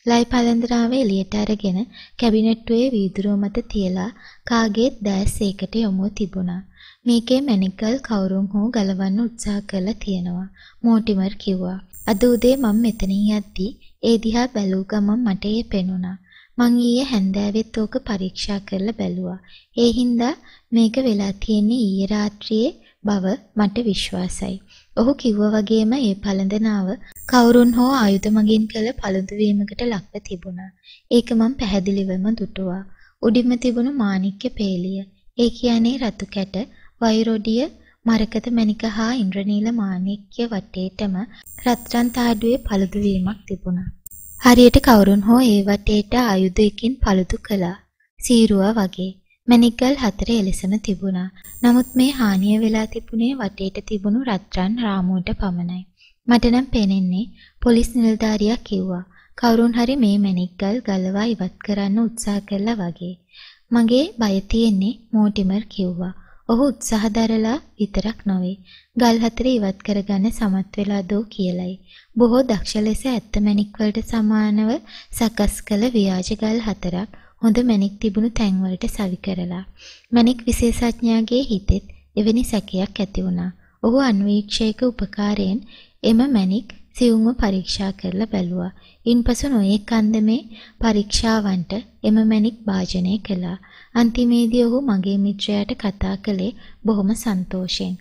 ලයි පලන්දරාව එළියට අරගෙන කැබිනට්ටුවේ වීදුරුව මත තියලා කාගේත් දැස් ඒකට යොමුව තිබුණා. මේකේ මැණික්ගල් කවුරුන් හෝ ගලවන්න උත්සාහ කරලා තියෙනවා. මෝටිමර් කිව්වා. අද උදේ මම මෙතනින් යද්දී ඒ දිහා බැලූ ගමන් මට ඒ පෙනුණා. මං ඊයේ හැන්දෑවෙත් ඕක පරීක්ෂා කරලා බැලුවා. ඒ හින්දා මේක වෙලා තියෙන්නේ ඊයේ රාත්‍රියේ බව මට විශ්වාසයි. ඔහු කිව්වා වගේම ඒ පළඳනාව කවුරුන් හෝ ආයුධ මගින් කළ පළඳු වීමකට ලක්ව තිබුණා. ඒක මම පැහැදිලිවම දුටුවා. උඩින්ම තිබුණු මාණික්ක පේලිය. ඒ කියන්නේ රතු කැට, වෛරොඩිය, මරකත මණික හා ඉන්ද්‍රනීල මාණික්ක වටේටම රත්රන් තාඩුවේ පළඳු වීමක් තිබුණා. හරියට කවුරුන් හෝ ඒ වටේට ආයුධයකින් පළඳු කළා. සීරුවා වගේ. මැණික්ගල් හතර එලෙසම තිබුණා. නමුත් මේ හානිය වෙලා තිබුණේ වටේට තිබුණු රත්රන් රාමුවට පමණයි. මට නම් පේනෙන්නේ පොලිස් නිලධාරියා කිව්වා. කවුරුන් හරි මේ මැණික්ගල් ගලවා ඉවත් කරන්න උත්සාහ කළා වගේ. මගේ බය තියෙන්නේ මෝටිමර් කිව්වා. ඔහු උත්සාහ දරලා විතරක් නොවේ. ගල් හතර ඉවත් කරගන්න සමත් වෙලා දෝ කියලයි. බොහෝ දක්ෂ ලෙස ඇත්ත මැණික් වලට සමානව සකස් කළ ව්‍යාජ ගල් හතරක් හොඳ මැණික් තිබුණු තැන්වලට සවි කරලා. මැණික් විශේෂඥයාගේ හිතෙත් එවැනි සැකයක් ඇති වුණා. ඔහු අන්වීක්ෂයක උපකාරයෙන් එම මැණික් සියුම්ව පරීක්ෂා කරලා බැලුවා. ඉන්පසු නොයෙක් අන්දමේ පරීක්ෂාවන්ට එම මැණික් භාජනය කළා. අන්තිමේදී ඔහු මගේ මිත්‍රයාට කතා කළේ බොහොම සන්තෝෂයෙන්.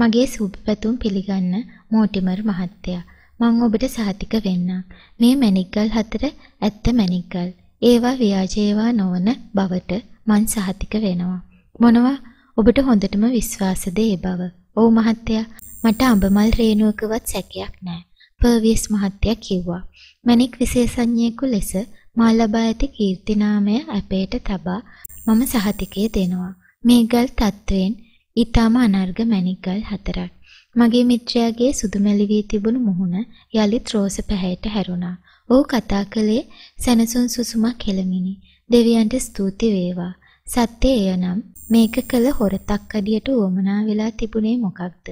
මගේ සුබපැතුම් පිළිගන්න මෝටිමර් මහත්තයා. මං ඔබට සහතික වෙන්නම්. මේ මැණික්ගල් හතර ඇත්ත මැණික්ගල්. ඒවා ව්‍යාජේවා නොවන බවට මං සහතික වෙනවා. මොනවා ඔබට හොඳටම විශ්වාසද ඒ බව. ඔව් මහත්තයා මට අඹමල් රේණුවකවත් සැකයක් නැහැ. පර්වියස් මහත්තයා කිව්වා. මැණික් විශේෂඥයෙකු ලෙස මා ලබා ඇති කීර්තිනාමය අපේට තබා මම සහතිකය දෙනවා. මේ ගල් තත්වයෙන් ඊටම අනර්ග මැණික් ගල් හතරක්. මගේ මිත්‍රයාගේ සුදු මැලි වී තිබුණු මුහුණ යලිත් රෝස පැහැයට හැරුණා. ඔහු කතා කළේ සැනසුන් සුසුමක් හෙළමිනි. දෙවියන්ට ස්තුති වේවා. සත්‍ය එයනම් මේක කළ හොරතක් අඩියට වමනා වෙලා තිබුණේ මොකක්ද?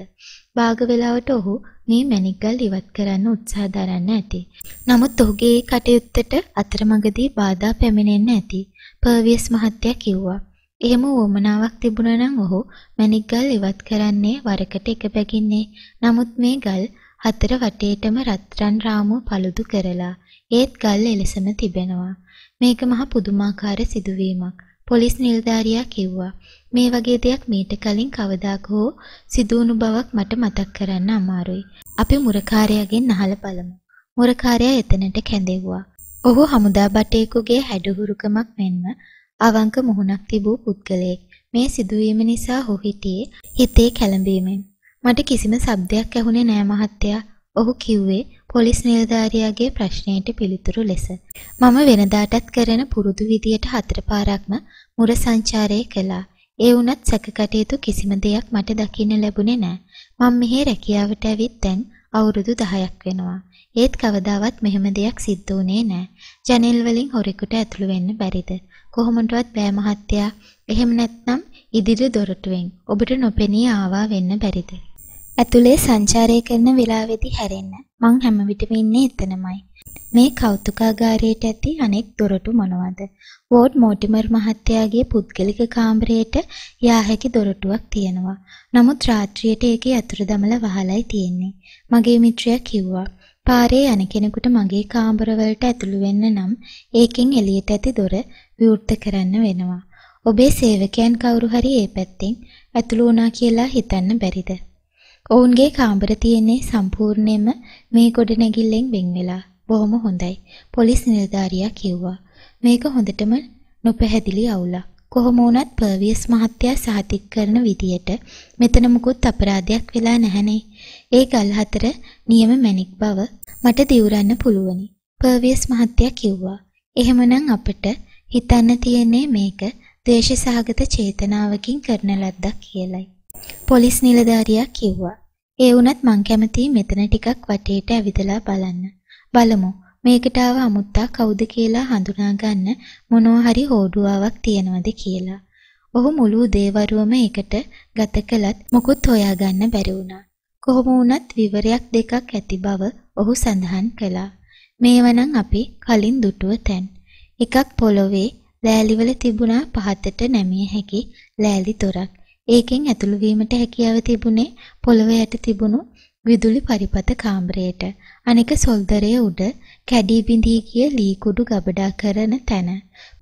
භාග වේලාවට ඔහු මේ මැණික්ගල් ඉවත් කරන්න උත්සාහ දරන්න ඇති. නමුත් ඔහුගේ කටයුත්තට අතරමඟදී බාධා පැමිණෙන්න ඇති. පර්වියස් මහත්තයා කිව්වා. එහෙම වමනාවක් තිබුණා නම් ඔහු මැණික්ගල් ඉවත් කරන්නේ වරකට එක බැගින්නේ. නමුත් මේ ගල් අතර වටේටම රත්රන් රාමුව paludu කරලා ඒත් ගල් එලසම තිබෙනවා. මේක මහ පුදුමාකාර සිදුවීමක්. පොලිස් නිලධාරියා කිව්වා. මේ වගේ දෙයක් මීට කලින් කවදාක හෝ සිදුවුණු බවක් මට මතක් කරන්න අමාරුයි. අපි මුරකාරයාගෙන් අහලා බලමු. මුරකාරයා එතනට කැඳෙව්වා. ඔහු හමුදා බටේකුගේ හැඩහුරුකමක් මෙන්ම අවංක මුහුණක් තිබූ පුද්ගලයෙක්. මේ සිදුවීම නිසා ඔහු හිතේ හිතේ කැළඹීමෙන් මට කිසිම ශබ්දයක් ඇහුනේ නෑ මහත්තයා. ඔහු කිව්වේ පොලිස් නිලධාරියාගේ ප්‍රශ්නයට පිළිතුරු ලෙස. මම වෙනදාටත් කරන පුරුදු විදියට හතර පාරක්ම මුර සංචාරය කළා. ඒ වුණත් සැකකටයුතු කිසිම දෙයක් මට දකින්න ලැබුණේ නෑ. මම මෙහි රැකියාවට ඇවිත් දැන් අවුරුදු 10ක් වෙනවා. ඒත් කවදාවත් මෙහෙම දෙයක් සිද්ධ වුණේ නෑ. ජනෙල් වලින් හොරෙකුට ඇතුළු වෙන්න බැරිද? කොහොමඩවත් බෑ මහත්තයා. එහෙම නැත්නම් ඉදිරි දොරටුවෙන් ඔබට නොපෙනී ආවා වෙන්න බැරිද? ඇතුලේ සංචාරය කරන වෙලාවේදී හැරෙන්න. මං හැම විටම ඉන්නේ එතනමයි. මේ කෞතුකාගාරයට ඇති අනෙක් දොරටු මොනවද? වෝඩ් මෝටිමර් මහත්තයාගේ පුද්ගලික කාමරයට යා හැකි දොරටුවක් තියෙනවා. නමුත් රාත්‍රියට ඒකේ අතුරු දමල වහලයි තියෙන්නේ. මගේ මිත්‍රයා කිව්වා පාරේ යන කෙනෙකුට මගේ කාමරවලට ඇතුළු වෙන්න නම් ඒකෙන් එළියට ඇති දොර විවෘත කරන්න වෙනවා. ඔබේ සේවකයන් කවුරු හරි ඒ පැත්තෙන් ඇතුළු වුණා කියලා හිතන්න බැරිද? ඔවුන්ගේ කාමර තියෙන්නේ සම්පූර්ණයෙන්ම මේ ගොඩනැගිල්ලෙන් වෙන් වෙලා. බොහොම හොඳයි. පොලිස් නිලධාරියා කිව්වා. මේක හොඳටම නොපැහැදිලි අවුලක්. කොහොම වුණත් පර්වියස් මහත්තයා සහතික කරන විදියට මෙතන මුකුත් අපරාධයක් වෙලා නැහනේ. ඒ ගල් හතර නියම මැණික් බව මට දිවුරන්න පුළුවනි. පර්වියස් මහත්තයා කිව්වා. එහෙමනම් අපිට හිතන්න තියෙන්නේ මේක ද්වේෂ සහගත චේතනාවකින් කරන ලද්දක් කියලයි. පොලිස් නිලධාරියා කිව්වා. ඒ වුණත් මං කැමතියි මෙතන ටිකක් වටේට ඇවිදලා බලන්න. බලමු. මේකට ආව අමුත්තා කවුද කියලා හඳුනා ගන්න මොනවා හරි හෝඩුවාවක් තියනවද කියලා. ඔහු මුළු දේවරුවම එකට ගත කළත් මොකුත් හොයාගන්න බැරි වුණා. කොහොම වුණත් විවරයක් දෙකක් ඇති බව ඔහු සඳහන් කළා. මේවනම් අපි කලින් දුටුව තැන්. එකක් පොළොවේ ලෑලිවල තිබුණා පහතට නැමිය හැකි ලෑලි තොරක්. ඒකෙන් ඇතුළු වීමට හැකියාව තිබුණේ පොළොව යට තිබුණු විදුලි පරිපථ කාමරයට. අනෙක සොල්දරය උඩ කැඩී බිඳී ගිය ලී කුඩු ගබඩා කරන තැන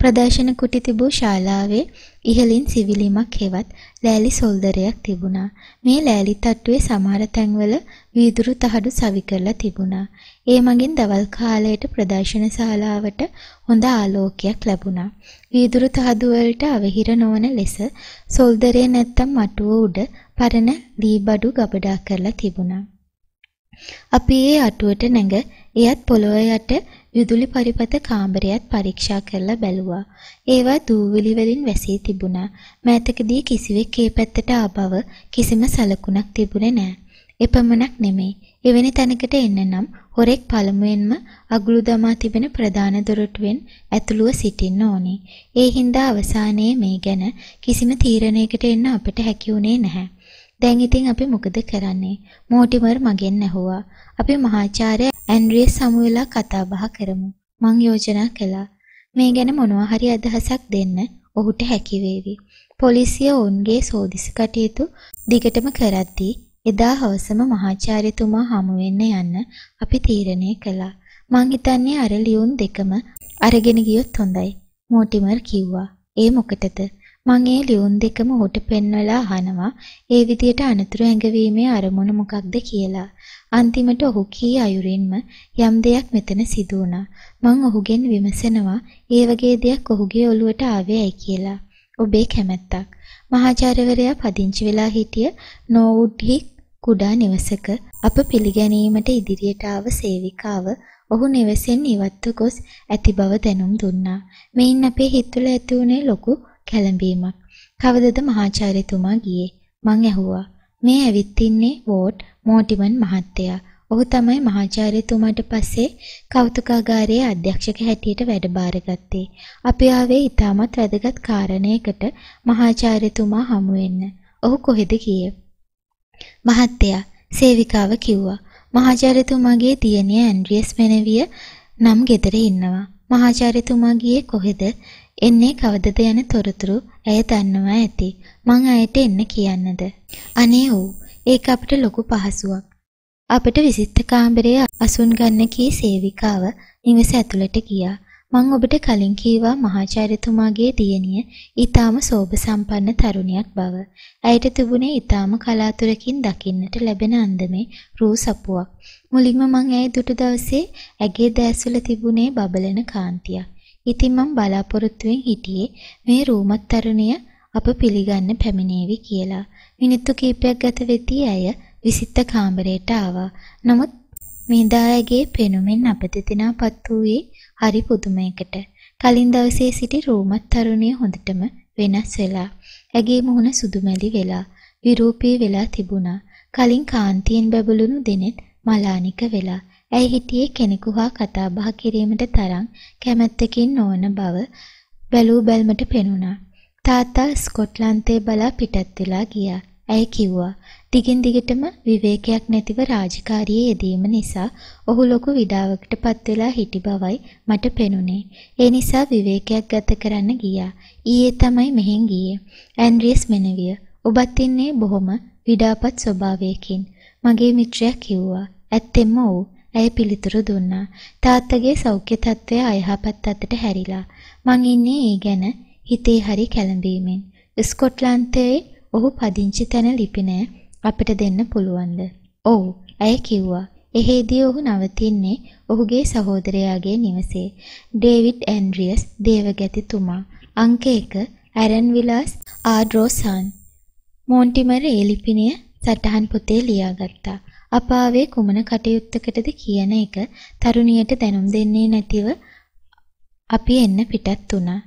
ප්‍රදර්ශන කුටි තිබූ ශාලාවේ ඉහළින් සිවිලිමක් හෙවත් ලෑලි සොල්දරයක් තිබුණා මේ ලෑලි තට්ටුවේ සමහර තැන්වල වීදුරු තහඩු සවි කරලා තිබුණා ඒ මගින් දවල් කාලයට ප්‍රදර්ශන ශාලාවට හොඳ ආලෝකයක් ලැබුණා වීදුරු තහඩු වලට අවහිර නොවන ලෙස සොල්දරය නැත්තම් මටුව උඩ පරණ ලී බඩු ගබඩා කරලා තිබුණා අපි ඒ අටුවට නැඟ එයත් පොළොව යට විදුලි පරිපථ කාමරයත් පරීක්ෂා කරලා බැලුවා. ඒවා දූවිලි වලින් වැසී තිබුණා. මෑතකදී කිසිවෙක් ඒ පැත්තට ආපව කිසිම සලකුණක් තිබුණේ නැහැ. එපමණක් නෙමෙයි. එවැනි තැනකට එන්න නම් හොරෙක් පළමුවෙන්ම අගුළු දමා තිබෙන ප්‍රධාන දොරටුවෙන් ඇතුළුව සිටින්න ඕනේ. ඒ හින්දා අවසානයේ මේ ගැන කිසිම තීරණයකට එන්න අපට හැකි වුණේ නැහැ. දැන් ඉතින් අපි මොකද කරන්නේ? මෝටිමර් මගෙන් ඇහුවා. අපි මහාචාර්ය ඇන්ඩ්‍රියස් සමුවෙලා කතාබහ කරමු. මං යෝජනා කළා. මේ ගැන මොනවා හරි අදහසක් දෙන්න ඔහුට හැකි වේවි. පොලිසිය ඔවුන්ගේ සෝදිසි කටයුතු දිගටම කරද්දී එදා හවසම මහාචාර්යතුමා හමු වෙන්න යන්න අපි තීරණය කළා. මං හිතන්නේ අර ලියුම් දෙකම අරගෙන ගියොත් හොඳයි. මෝටිමර් කිව්වා. ඒ මොකටද? මං ඒ ලියුම් දෙකම ඔහුට පෙන්වලා අහනවා ඒ විදියට අනතුරු ඇඟවීමේ අරමුණ මොකක්ද කියලා. අන්තිමට ඔහු කී අයුරින්ම යම් දෙයක් මෙතන සිදු වුණා. මං ඔහුගෙන් විමසනවා ඒ වගේ දෙයක් ඔහුගේ ඔළුවට ආවේ ඇයි කියලා. ඔබේ කැමැත්තක්. මහාචාර්යවරයා පදිංචි වෙලා හිටිය නෝවුඩ්හි කුඩා නිවසක අප පිළිගැනීමට ඉදිරියට ආව සේවිකාව ඔහු නිවසෙන් ඉවත්ව ගොස් ඇති බව දැනුම් දුන්නා. මෙයින් අපේ හිත් තුළ ඇති වුණේ ලොකු කැළඹීමක්. කවදද මහාචාර්යතුමා ගියේ? මං ඇහුවා. මේ ඇවිත් ඉන්නේ වෝට් මෝටිමන් මහත්තයා. ඔහු තමයි මහාචාර්යතුමාට පස්සේ කෞතුකාගාරයේ අධ්‍යක්ෂක හැටියට වැඩබාර ගත්තේ. අපි ආවේ ඊටමත් වැදගත් කාරණයකට මහාචාර්යතුමා හමු වෙන්න. ඔහු කොහෙද ගියේ? මහත්තයා සේවිකාව කිව්වා. මහාචාර්යතුමාගේ දියණිය ඇන්ඩ්‍රියස් මෙනවිය නම් ගෙදර ඉන්නවා. මහාචාර්යතුමා ගියේ කොහෙද? එන්නේ කවදද යන තොරතුරු ඇය දන්නවා ඇති. මං ඇයට එන්න කියන්නද? අනේ ඌ. ඒක අපිට ලොකු පහසුවක්. අපිට විසිත්ත කාමරයේ අසුන් ගන්න කී සේවිකාව නිවස ඇතුළට ගියා. මං ඔබට කලින් කීවා මහාචාර්යතුමාගේ දියණිය ඊටාම සෝබ සම්පන්න තරුණියක් බව. ඇයට තිබුණේ ඊටාම කලාතුරකින් දකින්නට ලැබෙන අන්දමේ රූ සපුවක්. මුලින්ම මං ඇය දුටු දවසේ ඇගේ දෑස්වල තිබුණේ බබලන කාන්තියක්. ඉතින් මම බලාපොරොත්තුෙන් හිටියේ මේ රූමත් තරුණය අප පිළිගන්න පැමිණේවි කියලා. මිනිත්තු කීපයක් ගත වෙද්දී ඇය විසිත්ත කාමරයට ආවා. නමුත් මිදායගේ පෙනුමෙන් අප දෙදෙනාපත් වූයේ හරි පුදුමයකට. කලින් දවසේ සිටි රූමත් තරුණිය හොඳටම වෙනස් වෙලා. ඇගේ මුහුණ සුදුමැලි වෙලා, විරූපී වෙලා තිබුණා. කලින් කාන්තියෙන් බැබළුණු දෙනෙත් මලානික වෙලා. ඇය හිටියේ කෙනෙකු හා කතා බහ කිරීමට තරම් කැමැත්තකින් නොවන බව බැලූ බැල්මට පෙනුණා. තාත්තා ස්කොට්ලන්තේ බලා පිටත් වෙලා ගියා. ඇය කිව්වා දිගින් දිගටම විවේකයක් නැතිව රාජකාරියේ යෙදීම නිසා ඔහු ලොකු විඩාවකට පත් වෙලා හිටි බවයි මට පෙනුනේ. ඒ නිසා විවේකයක් ගත කරන්න ගියා. ඊයේ තමයි මෙහෙන් ගියේ. ඇන්ඩ්‍රියස් මෙනවිය. ඔබත් ඉන්නේ බොහොම විඩාපත් ස්වභාවයකින්. මගේ මිත්‍රයා කිව්වා. ඇත්තෙන්ම ඔව්. ඇය පිළිතුරු දුන්නා. තාත්තගේ සෞඛ්‍ය තත්ත්වය අයහපත් අතට හැරිලා. මං ඉන්නේ ඒ ගැන හිතේ හරි කැළඹීමෙන්. ස්කොට්ලන්තයේ ඔහු පදිංචි තැන ලිපිනය අපිට දෙන්න පුළුවන්ද? ඔව්, ඇය කිව්වා. එෙහිදී ඔහු නවතින්නේ ඔහුගේ සහෝදරයාගේ නිවසේ. ඩේවිඩ් ඇන්ඩ්‍රියස් දේවගැතිතුමා. අංක 1 ඇරන් විලාස් ආඩ්‍රෝසන්. මොන්ටිමර් ඒ ලිපිනය සටහන් පොතේ ලියාගත්තා. අපාවේ කුමන කටයුත්තකටද කියන එක තරුණියට දැනුම් දෙන්නේ නැතිව අපි එන්න පිටත් වුණා.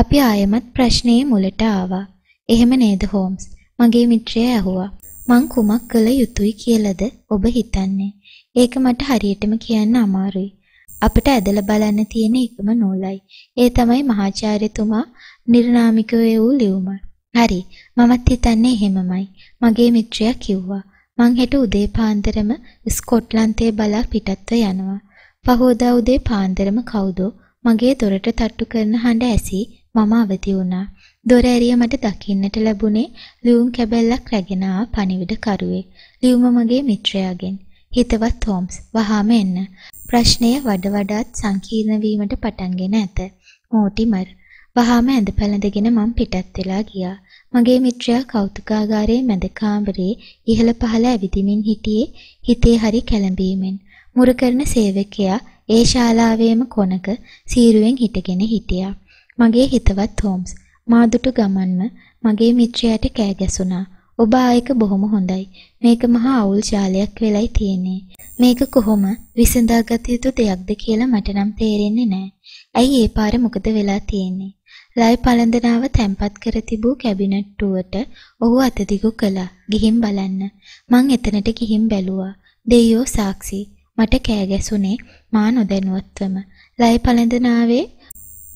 අපි ආයෙමත් ප්‍රශ්නයේ මුලට ආවා. එහෙම නේද හෝම්ස්? මගේ මිත්‍රයා ඇහුවා. මං කුමක් කළ යුතුයි කියලාද ඔබ හිතන්නේ? ඒක මට හරියටම කියන්න අමාරුයි. අපිට ඇදලා බලන්න තියෙන එකම නූලයි. ඒ තමයි මහාචාර්යතුමා නිර්නාමිකව වූ ලියුම. හරි. මමත් හිතන්නේ එහෙමමයි. මගේ මිත්‍රයා කිව්වා. මං හෙට උදේ පාන්දරම ස්කොට්ලන්තේ බලා පිටත්ව යනවා. පහෝදා උදේ පාන්දරම කවුදෝ මගේ දොරට තට්ටු කරන හඬ ඇසී මම අවදි වුණා. දොර ඇරිය මට දකින්නට ලැබුණේ ලියුම් කැබැල්ලක් රැගෙන ආ පණිවිඩකරුවෙක්. ලියුම මගේ මිත්‍රයාගෙන්. හිතවත් හෝම්ස් වහාම එන්න. ප්‍රශ්නය වඩ වඩාත් සංකීර්ණ වීමට පටන්ගෙන ඇත. මෝටිමර් වහාම ඇඳ පැළඳගෙන මම පිටත් වෙලා ගියා. මගේ මිත්‍රයා කෞතුකාගාරයේ මැද කාමරේ ඉහළ පහළ ඇවිදිමින් හිටියේ හිතේ හරි කැළඹීමෙන්. මුර කරන සේවකයා ඒ ශාලාවේම කොනක සීරුවෙන් හිටගෙන හිටියා. මගේ හිතවත් හෝම්ස් මාදුටු ගමන්ම මගේ මිත්‍රයාට කෑ ගැසුණා. ඔබ ආයක බොහොම හොඳයි. මේක මහා අවුල් ශාලයක් වෙලයි තියෙන්නේ. මේක කොහොම විසඳාගත යුතු දෙයක්ද කියලා මට නම් තේරෙන්නේ නැහැ. ඇයි ඒ පාර මොකද වෙලා තියෙන්නේ? ලයි පළඳනාව තැම්පත් කර තිබූ කැබිනට්ටුවට ඔහු අතදිගු කළා. ගිහින් බලන්න. මං එතනට ගිහින් බැලුවා. දෙයියෝ සාක්ෂි. මට කෑ ගැසුනේ මා නොදැනුවත්වම. ලයි පළඳනාවේ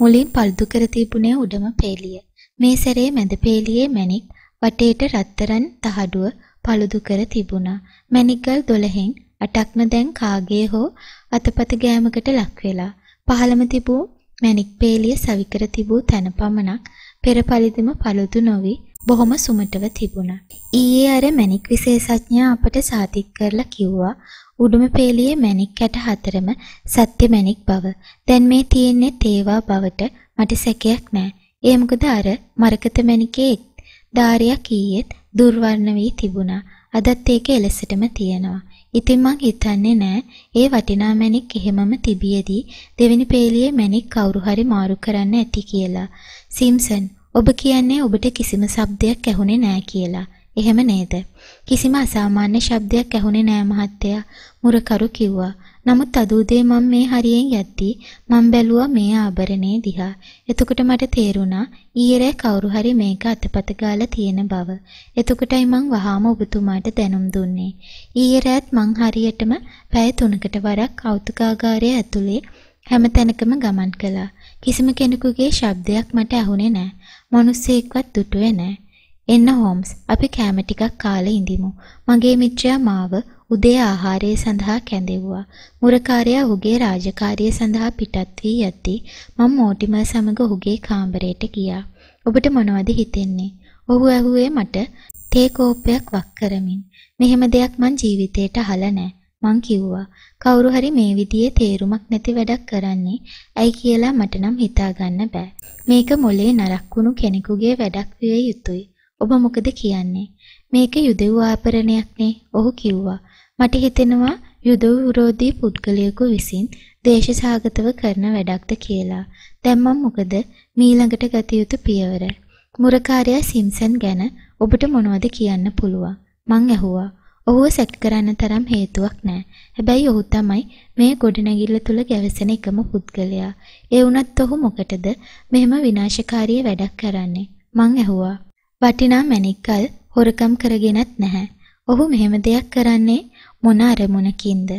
මුලින් පල්දු කර තිබුණේ උඩම පේලිය. මේ සැරේ මැද පේලියේ මැණික් වටේට රත්තරන් තහඩුව පළුදු කර තිබුණා. මැණික්ගල් 12න් අටක්ම දැන් කාගේ හෝ අතපත ගෑමකට ලක් වෙලා. පහළම තිබූ මැණික් පේලිය සවිකර තිබූ තැන පමණක් පෙර පරිදිම paludu නොවි බොහොම සුමටව තිබුණා. ඊයේ අර මැණික් විශේෂඥයා අපට සාතික් කරලා කිව්වා උඩුම පේලියේ මැණික් කැට හතරම සත්‍ය මැණික් බව. දැන් මේ තියෙන්නේ තේවා බවට මට සැකයක් නැහැ. ඒ මොකද අර මරකත මැණිකේ ධාරයක් ඊයේත් දුර්වර්ණ වී තිබුණා. අදත් ඒක එලෙසටම තියෙනවා. ඉතින් මං හිතන්නේ නෑ ඒ වටිනා මැණික් එහෙමම තිබියදී දෙවෙනි පේලියේ මැණික් කවුරු හරි මාරු කරන්න ඇති කියලා. සිම්සන් ඔබ කියන්නේ ඔබට කිසිම ශබ්දයක් ඇහුනේ නෑ කියලා. එහෙම නේද? කිසිම අසාමාන්‍ය ශබ්දයක් ඇහුනේ නෑ මහත්තයා. මුරකරු කිව්වා. නමුත් අදූදේ මම මේ හරියෙන් යද්දී මම බැලුවා මේ ආභරණේ දිහා. එතකොට මට තේරුණා ඊයේ කවුරු හරි මේක අතපත ගාලා තියෙන බව. එතකොටයි මං වහාම ඔබතුමාට දැනුම් දුන්නේ. ඊයේ රැත් මං හරියටම පැය 3කට වරක් කෞතුකාගාරයේ ඇතුලේ හැම තැනකම ගමන් කළා. කිසිම කෙනෙකුගේ ශබ්දයක් මට ඇහුනේ නැහැ. මිනිස්සෙක්වත් දුටුවේ නැහැ. එන්න හෝම්ස් අපි කෑම ටිකක් කාලා ඉඳිමු. මගේ මිත්‍රයා මාව උදේ ආහාරය සඳහා කැඳෙව්වා. මුරකාරයා ඔහුගේ රාජකාරිය සඳහා පිටත් වී යද්දී මම මෝටිමර් සමග ඔහුගේ කාමරයට ගියා. ඔබට මොනවද හිතෙන්නේ? ඔහු ඇහුවේ මට තේ කෝප්පයක් වක් කරමින්. මෙහෙම දෙයක් මං ජීවිතේට අහලා නැහැ. මං කිව්වා කවුරු හරි මේ විදිහේ තේරුමක් නැති වැඩක් කරන්නේ ඇයි කියලා මට නම් හිතාගන්න බෑ. මේක මොලේ නරක්කුණු කෙනෙකුගේ වැඩක් විය යුතුයි. ඔබ මොකද කියන්නේ? මේක යුදෙව් ආපරණයක්නේ. ඔහු කිව්වා. මට හිතෙනවා යුද විරෝධී පුද්ගලයෙකු විසින් දේශසාගතව කරන වැඩක්ද කියලා. දැන් මම මොකද මීළඟට ගත යුතු පියවර? මුරකාරයා සිම්සන් ගැන ඔබට මොනවද කියන්න පුළුවන්? මං ඇහුවා. ඔහුව සැක කරන්න තරම් හේතුවක් නැහැ. හැබැයි ඔහු තමයි මේ ගොඩනැගිල්ල තුල ගැවසෙන එකම පුද්ගලයා. ඒ වුණත් ඔහු මොකටද මෙහෙම විනාශකාරී වැඩක් කරන්නේ? මං ඇහුවා. වටිනා මැණික්කල් හොරකම් කරගෙනත් නැහැ. ඔහු මෙහෙම දෙයක් කරන්නේ මොන අරමුණකින්ද?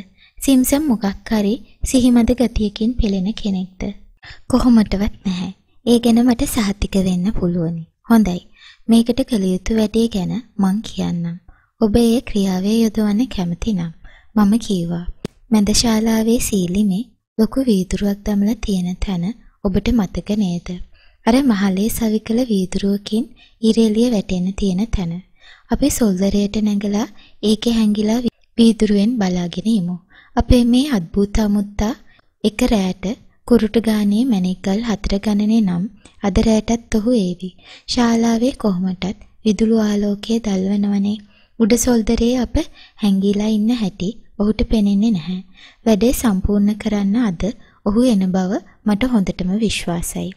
සිම්සම් මොකක් හරි සිහිමද ගතියකින් පෙළෙන කෙනෙක්ද? කොහොමටවත් නැහැ. ඒ ගැන මට සහතික වෙන්න පුළුවනි. හොඳයි. මේකට කළ යුතු වැඩේ ගැන මං කියන්නම්. ඔබ ඒ ක්‍රියාවේ යොදවන්න කැමති නම් මම කීවා. මැද ශාලාවේ සීලිමේ ලොකු වීදුරුවක් දමලා තියෙන තැන ඔබට මතක නේද? අර මහලේ සවිකල වීදුරුවකින් ඉරෙලිය වැටෙන්න තියෙන තැන. අපි සොල්දරයට නැගලා ඒකේ හැංගිලා වීදුරුවෙන් බලාගෙන ඉමු. අපේ මේ අද්භූත අමුත්තා එක රැයට කුරුටුගානේ මැණිකල් හතර ගණනේ නම් අද රැයටත් ඔහු ඒවි. ශාලාවේ කොහොමටත් විදුලු ආලෝකයේ දල්වනවනේ. උඩ සොල්දරේ අප හැංගිලා ඉන්න හැටි ඔහුට පෙනෙන්නේ නැහැ. වැඩේ සම්පූර්ණ කරන්න අද ඔහු එන බව මට හොඳටම විශ්වාසයි.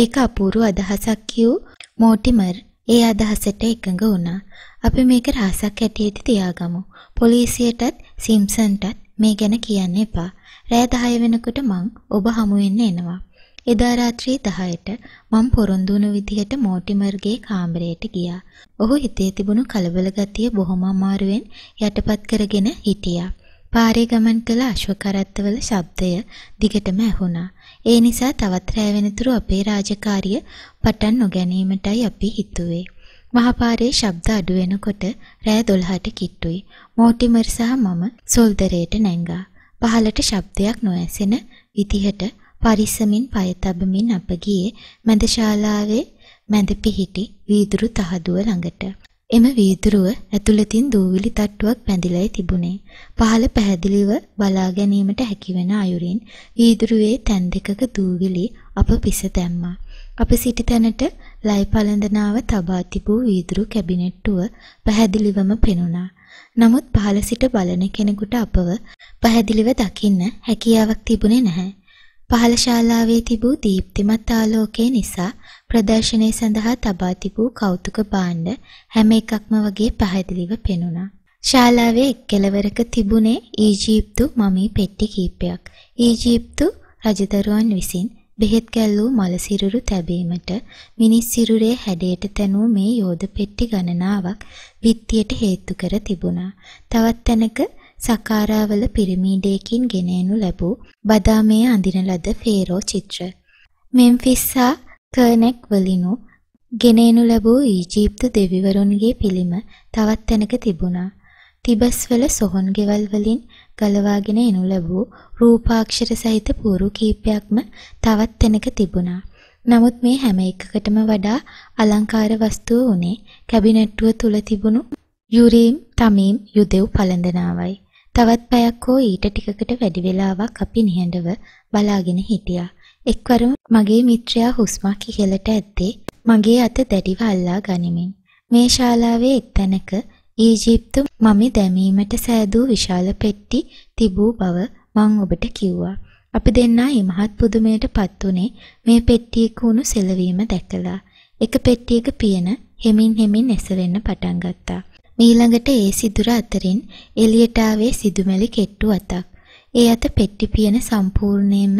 ඒක අපූරු අදහසක් කියූ මෝටිමර් ඒ අදහසට එකඟ වුණා. අපි මේක රහසක් ඇටියෙදි තියාගමු. පොලිසියටත් සිම්සන්ටත් මේ ගැන කියන්න එපා. රෑ 10 වෙනකොට මං ඔබ හමු වෙන්න එනවා. එදා රාත්‍රී 10ට මං පොරොන්දු වුණු විදිහට මෝටිමර්ගේ කාමරයට ගියා. ඔහු හිතේ තිබුණු කලබල ගතිය බොහොම අමාරුවෙන් යටපත් කරගෙන හිටියා. පාරේ ගමන් කළ අශ්වකරත්තවල ශබ්දය දිගටම ඇහුණා. ඒ නිසා තවත් රැ වෙනතුරු අපේ රාජකාරිය පටන් නොගැනීමටයි අපි හිතුවේ. මහපාරේ ශබ්ද අඩු වෙනකොට රෑ 12ට කිට්ටුයි. මෝටිමර් සහ මම සොල්දරේට නැංගා. පහළට ශබ්දයක් නොඇසෙන විදිහට පරිස්සමින් පය තබමින් අප ගියේ මැද ශාලාවේ මැද පිහිටි වීදුරු තහදුව ළඟට. එම වීදුරුව ඇතුළතින් දූවිලි තට්ටුවක් පැඳිලයි තිබුණේ. පහළ පැහැදිලිව බලා ගැනීමට හැකිවන අයුරින් වීදුරුවේ තැන් දෙකක දූවිලි අප පිස දැම්මා. අප සිටි තැනට ලයි පළඳනාව තබා තිබූ වීදුරු කැබිනට්ටුව පැහැදිලිවම පෙනුණා. නමුත් පහළ සිට බලන කෙනෙකුට අපව පැහැදිලිව දකින්න හැකියාවක් තිබුණේ නැහැ. පහළ ශාලාවේ තිබූ දීප්තිමත් ආලෝකය නිසා ප්‍රදර්ශනය සඳහා තබා තිබූ කෞතුක භාණ්ඩ හැම එකක්ම වගේ පැහැදිලිව පෙනුණා. ශාලාවේ එක් කෙළවරක තිබුණේ ඊජිප්තු මමී පෙට්ටි කීපයක්. ඊජිප්තු රජදරුවන් විසින් බෙහෙත් ගැල්ලූ මලසිරුරු තැබීමට මිනිස් සිරුරේ හැඩයට තැනූ මේ යෝධ පෙට්ටි ගණනාවක් විත්තියට හේතු කර තිබුණා. තවත් තැනක සකාරාවල පිරමීඩයකින් ගෙනෙනු ලැබූ බදාමය අඳින ලද ෆේරෝ චිත්‍ර. මෙම්ෆිස් හා කර්නෙක් වලිනු ගෙනෙනු ලැබූ ඊජිප්තු දෙවිවරුන්ගේ පිළිම තවත් තැනක තිබුණා. තිබස්වල සොහොන් ගෙවල් වලින් ගලවාගෙන එනු ලැබූ රූපාක්ෂර සහිත පුරු කීපයක්ම තවත් තැනක තිබුණා. නමුත් මේ හැම එකකටම වඩා අලංකාර වස්තුව උනේ කැබිනට්ටුව තුල තිබුණු යුරීම් තමීම් යුදෙව් පළඳනාවයි. තවත් පැයක් හෝ ඊට ටිකකට වැඩි වෙලාවක් අපි නිහඬව බලාගෙන හිටියා. එක්වරම මගේ මිත්‍රයා හුස්මක් ඉහළට ඇත්තේ මගේ අත දැඩිව අල්ලා ගනිමින්. මේ ශාලාවේ එක් තැනක ඊජිප්තු මමි දැමීමට සෑදූ විශාල පෙට්ටි තිබූ බව මං ඔබට කිව්වා. අපි දෙන්නා මේ මහත් පුදුමයට පත් උනේ මේ පෙට්ටියක උණු සෙලවීම දැකලා. එක පෙට්ටියක පියන හෙමින් හෙමින් ඇසවෙන්න පටන් ගත්තා. මීළඟට ඒ සිදුර අතරින් එළියට ආවේ සිදුමැලි කෙට්ටු අතක්. ඒ අත පෙට්ටි පියන සම්පූර්ණයෙන්ම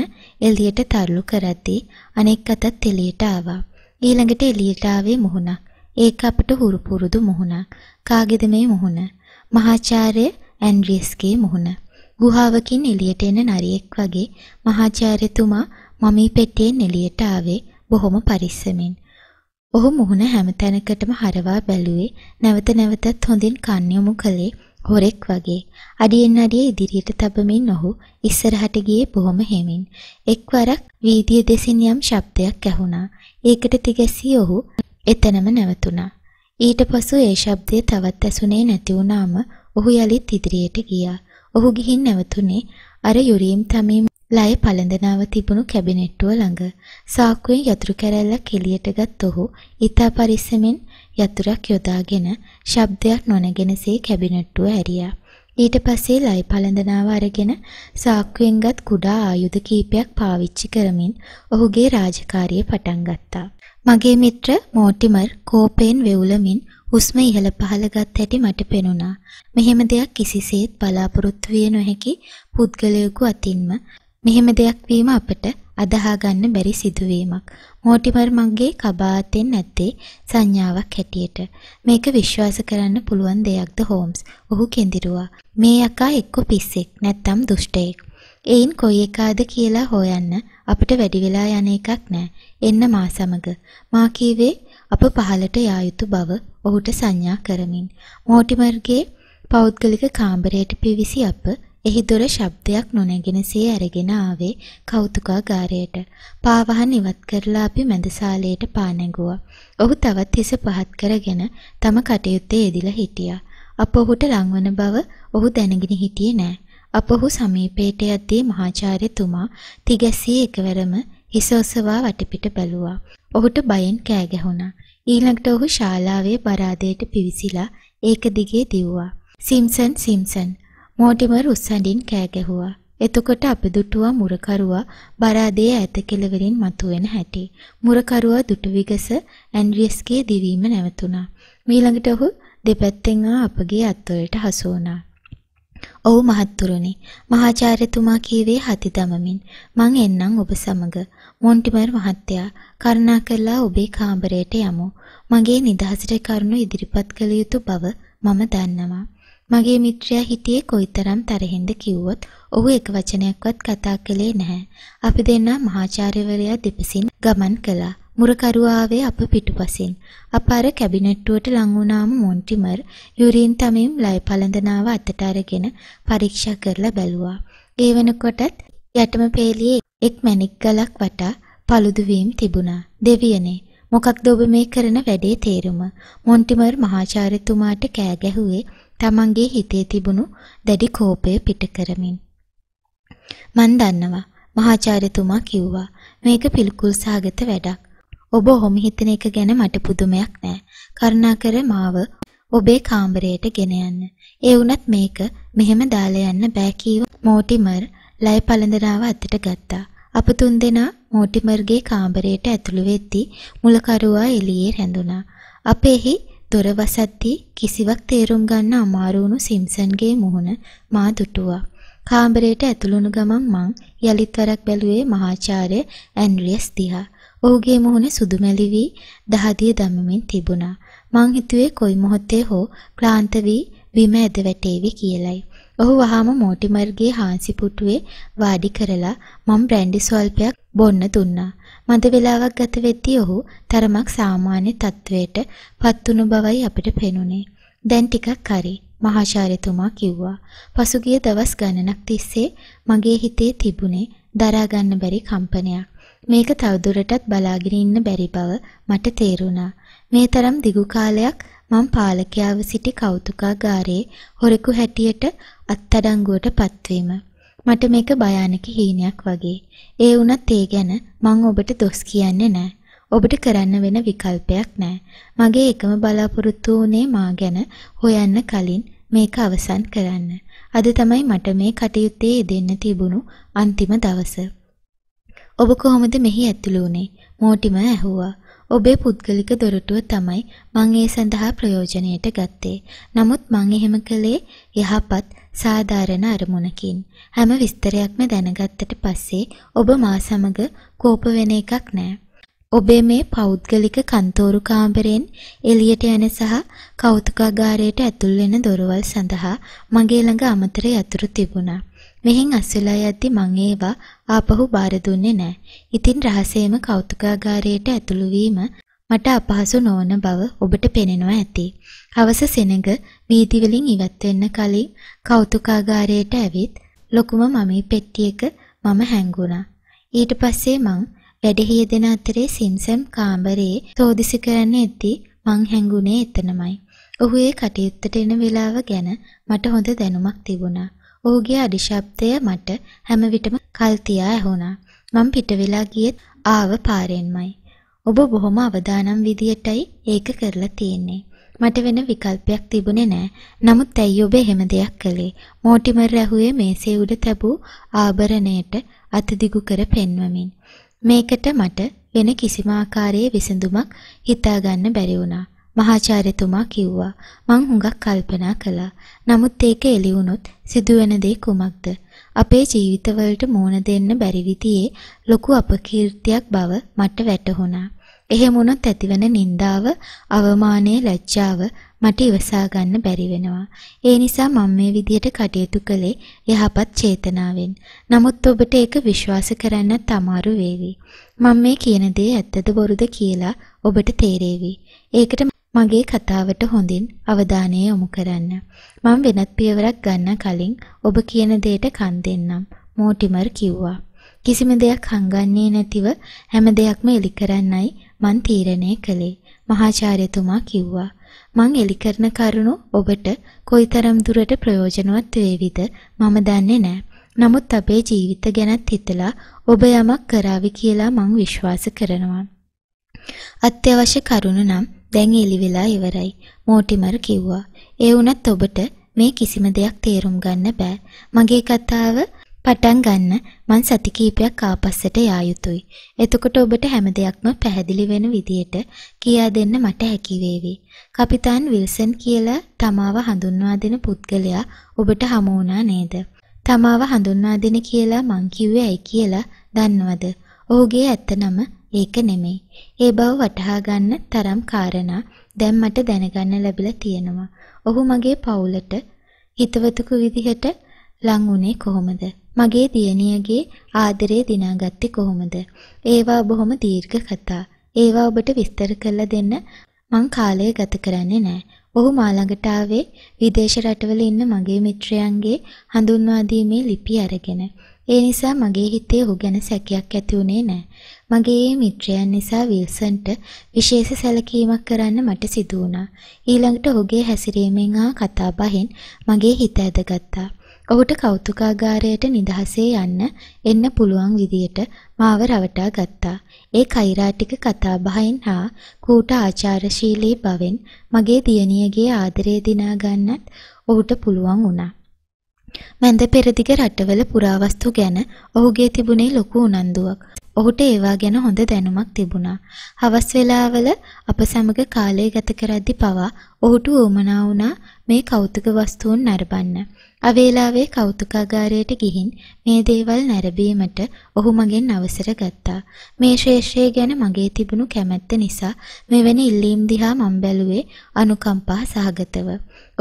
එළියට තල්ලු කරද්දී අනෙක් අතත් එළියට ආවා. ඊළඟට එළියට ආවේ මුහුණක්. ඒක අපට හුරු පුරුදු මුහුණක්. කාගේද මේ මුහුණ? මහාචාර්ය ඇන්ඩ්‍රියස්ගේ මුහුණ. ගුහාවකින් එළියට එන නරියෙක් වගේ මහාචාර්යතුමා මමී පෙට්ටියෙන් එළියට ආවේ බොහොම පරිස්සමින්. ඔහු මුහුණ හැම තැනකටම හරවා බැලුවේ නැවත නැවතත් හොඳින් කන් යොමු කළේ හොරෙක් වගේ. අඩියෙන් අඩිය ඉදිරියට තබමින් ඔහු ඉස්සරහට ගියේ බොහොම හෙමින්. එක්වරක් වීදිය දෙසින් යම් ශබ්දයක් ඇහුණා. ඒකට තිගැසී ඔහු එතනම නැවතුණා. ඊට පසු ඒ ශබ්දය තවත් ඇසුනේ නැති වුණාම ඔහු යලිත් ඉදිරියට ගියා. ඔහු ගිහින් නැවතුනේ අර යුරීම් තමීම ලය පළඳනාව තිබුණු කැබිනට්ටුව ළඟ සාක්කුවෙන් යතුරු කැරැල්ලක් එළියටගත් ඔහු ඊතා පරිස්සමෙන් යතුරක් යොදාගෙන ශබ්දයක් නොනැගෙනසේ කැබිනට්ටුව ඇරියා. ඊට පස්සේ ලය පළඳනාව අරගෙන සාක්කුවෙන්ගත් කුඩා ආයුධ කීපයක් පාවිච්චි කරමින් ඔහුගේ රාජකාරිය පටන් ගත්තා. මගේ මිත්‍ර මෝටිමර් කෝපයෙන් වෙවුලමින් හුස්ම ඉහළ පහළ ගත් හැටි මට පෙනුණා. මෙහෙම දෙයක් කිසිසේත් බලාපොරොත්තු විය නොහැකි පුද්ගලයෙකු අතින්ම මෙහෙම දෙයක් වීම අපට අදහා ගන්න බැරි සිදුවීමක්. මෝටිමර් මග්ගේ කබාතෙන් නැත්තේ සංඥාවක් හැටියට. මේක විශ්වාස කරන්න පුළුවන් දෙයක්ද හෝම්ස්. ඔහු කෙඳිරුවා. මේ යකා එක්ක පිස්සෙක් නැත්තම් දුෂ්ටයෙක්. එයින් කොයි එකාද කියලා හොයන්න අපිට වැඩි වෙලා යන එකක් නෑ. එන්න මා සමග. මා කීවේ අප පහලට යා යුතු බව ඔහුට සංඥා කරමින්. මෝටිමර්ගේ පෞද්ගලික කාමරයට පිවිසි අප එහි දොර ශබ්දයක් නොනැගෙනසේ ඇරගෙන ආවේ කෞතුකාගාරයට. පාවහන් ඉවත් කරලා අපි මැදසාලයට පා නැගුවා. ඔහු තවත් හිස පහත් කරගෙන තම කටයුත්තේ යෙදිලා හිටියා. අප ඔහුට ලංවන බව ඔහු දැනගෙන හිටියේ නෑ. අප ඔහු සමීපයට යද්දී මහාචාර්යතුමා තිගැසී එකවරම හිස ඔසවා වටපිට බැලුවා. ඔහුට බයෙන් කෑ ගැහුණා. ඊළඟට ඔහු ශාලාවේ බරාදයට පිවිසිලා ඒක දිගේ දිව්වා. සිම්සන් සිම්සන් මෝටිමර් උස්සඩින් කෑ ගැහුවා. එතකොට අපි දුටුවා මුරකරුවා බරාදේ ඈත කෙළවරින් මතුවෙන හැටි. මුරකරුවා දුටු විගස ඇන්ඩ්‍රියස්ගේ දිවීම නැවතුණා. මීළඟට ඔහු දෙපැත්තෙන් ආ අපගේ අත්වලට හසු වුණා. "ඔව් මහත්තුරුනි, මහාචාර්යතුමා කීවේ හති දමමින් මං එන්නම් ඔබ සමග. මොන්ටිමර් මහත්තයා, කරුණාකරලා ඔබේ කාමරයට යමු. මගේ නිදහසට කරුණු ඉදිරිපත් කළ යුතු බව මම දන්නවා." මගේ මිත්‍රයා හිටියේ කොයිතරම් තරහින්ද කිව්වොත් ඔහු එක වචනයක්වත් කතා කළේ නැහැ. අපි දෙන්නා මහාචාර්යවරයා දෙපසින් ගමන් කළා. මුරකරුවාවේ අප පිටුපසින්. අප අර කැබිනට්ටුවට ලං වුණාම මොන්ටිමර් යුරින් තමීම් ලය පළඳනාව අතට අරගෙන පරීක්ෂා කරලා බැලුවා. ඒ වෙනකොටත් යටම පේලියේ එක් මණික් ගලක් වටා paludu වීම් තිබුණා. දෙවියනේ මොකක්ද ඔබ මේ කරන වැඩේ තේරුම? මොන්ටිමර් මහාචාර්යතුමාට කෑ ගැහුවේ තමන්ගේ හිතේ තිබුණු දැඩි කෝපය පිට කරමින්. මන් දන්නවා මහාචාර්යතුමා කිව්වා මේක පිළිකුල් සාගත වැඩක්. ඔබ ඔහොම හිතන එක ගැන මට පුදුමයක් නෑ. කරුණාකර මාව ඔබේ කාමරයට ගෙන යන්න. ඒ වුණත් මේක මෙහෙම දාලා යන්න බෑ කීව මෝටිමර් ලය පළඳරාව අතට ගත්තා. අප තුන්දෙනා මෝටිමර්ගේ කාමරයට ඇතුළු වෙද්දී මුලකරුවා එළියේ රැඳුණා. අපෙහි දොර වසද්දී කිසිවක් තේරුම් ගන්න අමාරු වුණු සිම්සන්ගේ මුහුණ මා දුටුවා. කාමරයට ඇතුළුණු ගමන් මං යලිත් වරක් බැලුවේ මහාචාර්ය ඇන්ඩ්‍රියස් දිහා. ඔහුගේ මුහුණ සුදුමැලි වී දහදිය දමමින් තිබුණා. මං හිතුවේ කොයි මොහොතේ හෝ ක්ලාන්ත වී බිම ඇද වැටේවි කියලයි. ඔහු වහාම මෝටිමර්ගේ හාන්සිපුටුවේ වාඩි කරලා මම බ්‍රැන්ඩි ස්වල්පයක් බොන්න දුන්නා. මද වේලාවක් ගත වෙද්දී ඔහු තරමක් සාමාන්‍ය තත්වයට පත්තුණු බවයි අපිට පෙනුනේ. දැන් ටිකක් හරි මහාචාර්යතුමා කිව්වා. පසුගිය දවස් ගණනක් තිස්සේ මගේ හිතේ තිබුණේ දරා ගන්න බැරි කම්පනයක්. මේක තවදුරටත් බලාගෙන ඉන්න බැරි බව මට තේරුණා. මේ තරම් දිගු කාලයක් මම පාලකයාව සිටි කෞතුකාගාරයේ හොරෙකු හැටියට අත්අඩංගුවට පත්වීම. මට මේක භයානක හීනයක් වගේ. ඒ වුණත් ඒ ගැන මං ඔබට දොස් කියන්නේ නැහැ. ඔබට කරන්න වෙන විකල්පයක් නැහැ. මගේ එකම බලාපොරොත්තු වුණේ මා ගැන හොයන්න කලින් මේක අවසන් කරන්න. අද තමයි මට මේ කටයුත්තේ යෙදෙන්න තිබුණු අන්තිම දවස. ඔබ කොහොමද මෙහි ඇතුළු වුණේ? මෝටිම ඇහුවා. ඔබේ පුද්ගලික දොරටුව තමයි මං ඒ සඳහා ප්‍රයෝජනයට ගත්තේ. නමුත් මං එහෙම කළේ යහපත් සාධාරණ අරමුණකින්. හැම විස්තරයක්ම දැනගත්තට පස්සේ ඔබ මා සමග කෝප වෙන එකක් නෑ. ඔබේ මේ පෞද්ගලික කන්තෝරු කාමරයෙන් එළියට යන සහ කෞතුකාගාරයට ඇතුල් වෙන දොරවල් සඳහා මගේ ළඟ අමතර යතුරු තිබුණා. මෙහෙන් අස්වෙලා යද්දි මං ඒවා ආපහු බාර දුන්නේ නෑ. ඉතින් රහසේම කෞතුකාගාරයට ඇතුළු වීම මට අපහසු නොවන බව ඔබට පෙනෙනවා ඇති. හවස සෙනඟ වීදි වලින් ඉවත් වෙන්න කලින් කෞතුකාගාරයට ඇවිත් ලොකුම මමී පෙට්ටියක මම හැංගුණා. ඊට පස්සේ මං වැඩ හියදෙන අතරේ සිම්සම් කාමරේ සෝදිසි කරන්න එද්දී මං හැංගුණේ එතනමයි. ඔහු ඒ කටයුත්තට එන වෙලාව ගැන මට හොඳ දැනුමක් තිබුණා. ඔහුගේ අඩිශබ්දය මට හැම විටම කල්තියා ඇහුණා. මම පිට වෙලා ගියෙත් ආව පාරෙන්මයි. ඔබ බොහොම අවදානම් විදියටයි ඒක කරලා තියෙන්නේ. මට වෙන විකල්පයක් තිබුණේ නෑ. නමුත් ඇයි ඔබ එහෙම දෙයක් කළේ? මෝටිමර් ඇහුවේ මේසේ උඩ තැබූ ආභරණයට අත දිගු කර පෙන්වමින්. මේකට මට වෙන කිසිම ආකාරයේ විසඳුමක් හිතාගන්න බැරි වුණා. මහාචාර්යතුමා කිව්වා. මං හුඟක් කල්පනා කළා. නමුත් ඒක එළි වුණොත් සිදුවෙන දේ කුමක්ද? අපේ ජීවිතවලට මෝන දෙන්න බැරි විදිහේ ලොකු අපකීර්තියක් බව මට වැටහුණා. එහෙම වුණොත් ඇතිවන නින්දාව, අවමානය, ලැජ්ජාව මට ඉවසා ගන්න බැරි වෙනවා. ඒ නිසා මම මේ විදියට කටයුතු කළේ යහපත් චේතනාවෙන්. නමුත් ඔබට ඒක විශ්වාස කරන්නත් අමාරු වේවි. මම මේ කියන දේ ඇත්තද බොරුද කියලා ඔබට තේරේවි. ඒකට මගේ කතාවට හොඳින් අවධානය යොමු කරන්න. මම වෙනත් පියවරක් ගන්න කලින් ඔබ කියන දෙයට කන් දෙන්නම්. මෝටිමර් කිව්වා. කිසිම දෙයක් හංගන්නේ නැතිව හැම දෙයක්ම එලි කරන්නයි මං තීරණය කළේ. මහාචාර්යතුමා කිව්වා. මං එලි කරන කරුණු ඔබට කොයිතරම් දුරට ප්‍රයෝජනවත් වේවිද මම දන්නේ නැහැ. නමුත් අපේ ජීවිත ගැනත් හිතලා ඔබ යමක් කරાવી කියලා මං විශ්වාස කරනවා. අත්‍යවශ්‍ය කරුණු නම් දැන් එලි වෙලා ඉවරයි. මෝටිමර් කිව්වා. ඒ වුණත් ඔබට මේ කිසිම දෙයක් තේරුම් ගන්න බෑ. මගේ කතාව පටන් ගන්න මං සති කීපයක් ආපස්සට යා යුතුයි. එතකොට ඔබට හැම දෙයක්ම පැහැදිලි වෙන විදියට කියා දෙන්න මට හැකි වේවි. කපිතාන් විල්සන් කියලා තමාව හඳුන්වා දෙන පුද්ගලයා ඔබට හමු වුණා නේද? තමාව හඳුන්වා දෙන කියලා මං කිව්වේ ඇයි කියලා දන්නවද? ඔහුගේ ඇත්ත නම ඒක නෙමෙයි. ඒ බව වටහා ගන්න තරම් කාරණා දැන් මට දැනගන්න ලැබිලා තියෙනවා. ඔහු මගේ පවුලට හිතවතුකු විදිහට ලං වුණේ කොහොමද? මගේ දියණියගේ ආදරය දිනාගත්තේ කොහොමද? ඒවා බොහොම දීර්ඝ කතා. ඒවා ඔබට විස්තර කරලා දෙන්න මං කාලය ගත කරන්නේ නැහැ. ඔහු මා ළඟට ආවේ විදේශ රටවල ඉන්න මගේ මිත්‍රයන්ගේ හඳුන්වා දීමේ ලිපි අරගෙන. ඒ නිසා මගේ හිතේ ඔහු ගැන සැකයක් ඇති වුණේ නැහැ. මගේ ඒ මිත්‍රයන් නිසා විල්සන්ට විශේෂ සැලකීමක් කරන්න මට සිදු වුණා. ඊළඟට ඔහුගේ හැසිරීමෙන් ආ කතා බහෙන් මගේ හිත ඇදගත්තා. ඔහුට කෞතුකාගාරයට නිදහසේ යන්න එන්න පුළුවන් විදියට මාව රවටා ගත්තා. ඒ කෛරාටික කතා බහෙන් හා කූට ආචාරශීලී බවෙන් මගේ දියණියගේ ආදරය දිනා ගන්නත් ඔහුට පුළුවන් වුණා. මැද පෙරදිග රටවල පුරාවස්තු ගැන ඔහුගේ තිබුණේ ලොකු උනන්දුවක්. ඔහුට ඒවා ගැන හොඳ දැනුමක් තිබුණා. හවස් වේලාවල අප සමග කාලය ගත කරද්දී පවා ඔහුට උවමනා වුණා මේ කෞතුක වස්තුන් නරඹන්න. අවේලාවේ කෞතුකාගාරයට ගිහින් මේ දේවල් නැරඹීමට ඔහු මගෙන් අවසර ගත්තා. මේ ශේෂය ගැන මගේ තිබුණු කැමැත්ත නිසා මෙවැනි ඉල්ලීම් දිහා මම බැලුවේ අනුකම්පා සහගතව.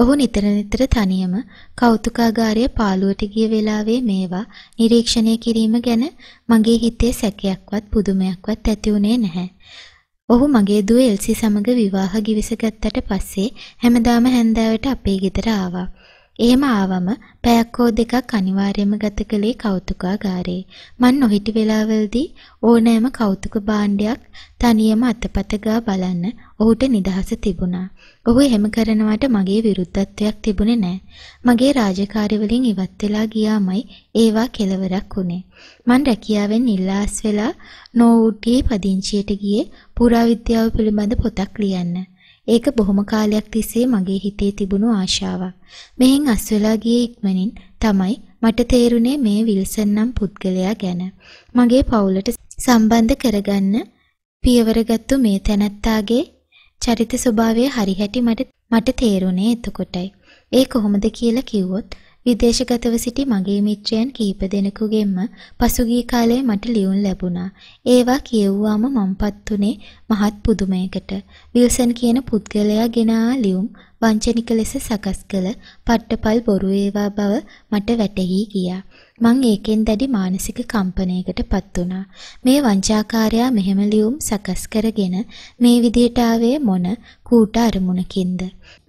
ඔහු නිතර නිතර තනියම කෞතුකාගාරයේ පාළුවට ගිය වෙලාවේ මේවා නිරීක්ෂණය කිරීම ගැන මගේ හිතේ සැකයක්වත් පුදුමයක්වත් ඇති වුණේ නැහැ. ඔහු මගේ දුව එල්සි සමග විවාහ ගිවිසගත්තට පස්සේ හැමදාම හැන්දෑවට අපේ ගෙදර ආවා. එහෙම ආවම පැයක්කෝ දෙකක් අනිවාර්යයෙන්ම ගත කළේ කෞතුකාගාරේ. මන් නොහිටි වෙලාවවලදී ඕනෑම කෞතුක භාණ්ඩයක් තනියම අතපත ගා බලන්න ඔහුට නිදහස තිබුණා. ඔහු එහෙම කරනවට මගේ විරුද්ධත්වයක් තිබුණේ නැහැ. මගේ රාජකාරි වලින් ඉවත් වෙලා ගියාමයි ඒවා කෙලවරක් වුණේ. මන් රැකියාවෙන් ඉල්ලාස් වෙලා නෝවුඩ්ගේ පදිංචියට ගියේ පුරාවිද්‍යාව පිළිබඳ පොතක් ලියන්න. ඒක බොහොම කාලයක් තිස්සේ මගේ හිතේ තිබුණු ආශාවක්. මෙහෙන් අස් වෙලා ගියේ ඉක්මනින් තමයි මට තේරුනේ මේ විල්සන් නම් පුද්ගලයා ගැන. මගේ පවුලට සම්බන්ධ කරගන්න පියවරගත්තු මේ තැනැත්තාගේ චරිත ස්වභාවය හරිහැටි මට මට තේරුනේ එතකොටයි. ඒ කොහොමද කියලා කිව්වොත් විදේශගතව සිටි මගේ මිත්‍රයන් කීප දෙනෙකුගෙන්ම පසුගිය කාලේ මට ලියුම් ලැබුණා. ඒවා කියවුවාම මම්පත් උනේ මහත් පුදුමයකට. විල්සන් කියන පුද්ගලයා ගෙන ආ ලියුම් වංචනික ලෙස සකස් කළ පට්ටපල් බොරු ඒවා බව මට වැටහි ගියා. මං ඒකෙන් දැඩි මානසික කම්පනයකට පත් වුණා. මේ වංචාකාරයා මෙහෙම ලියුම් සකස් කරගෙන මේ විදියට ආවේ මොන කූට අරමුණකින්ද?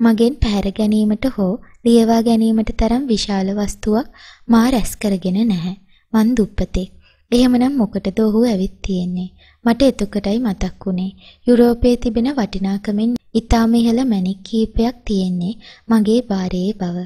මගෙන් පැහැර ගැනීමට හෝ ලියවා ගැනීමට තරම් විශාල වස්තුවක් මා රැස් කරගෙන නැහැ. මං දුප්පතෙක්. එහෙමනම් මොකටද ඔහු ඇවිත් තියෙන්නේ? මට එතකොටයි මතක් වුණේ. යුරෝපයේ තිබෙන වටිනාකමෙන් ඉතාම ඉහළ මැණික් කීපයක් තියෙන්නේ මගේ බාරයේ බව.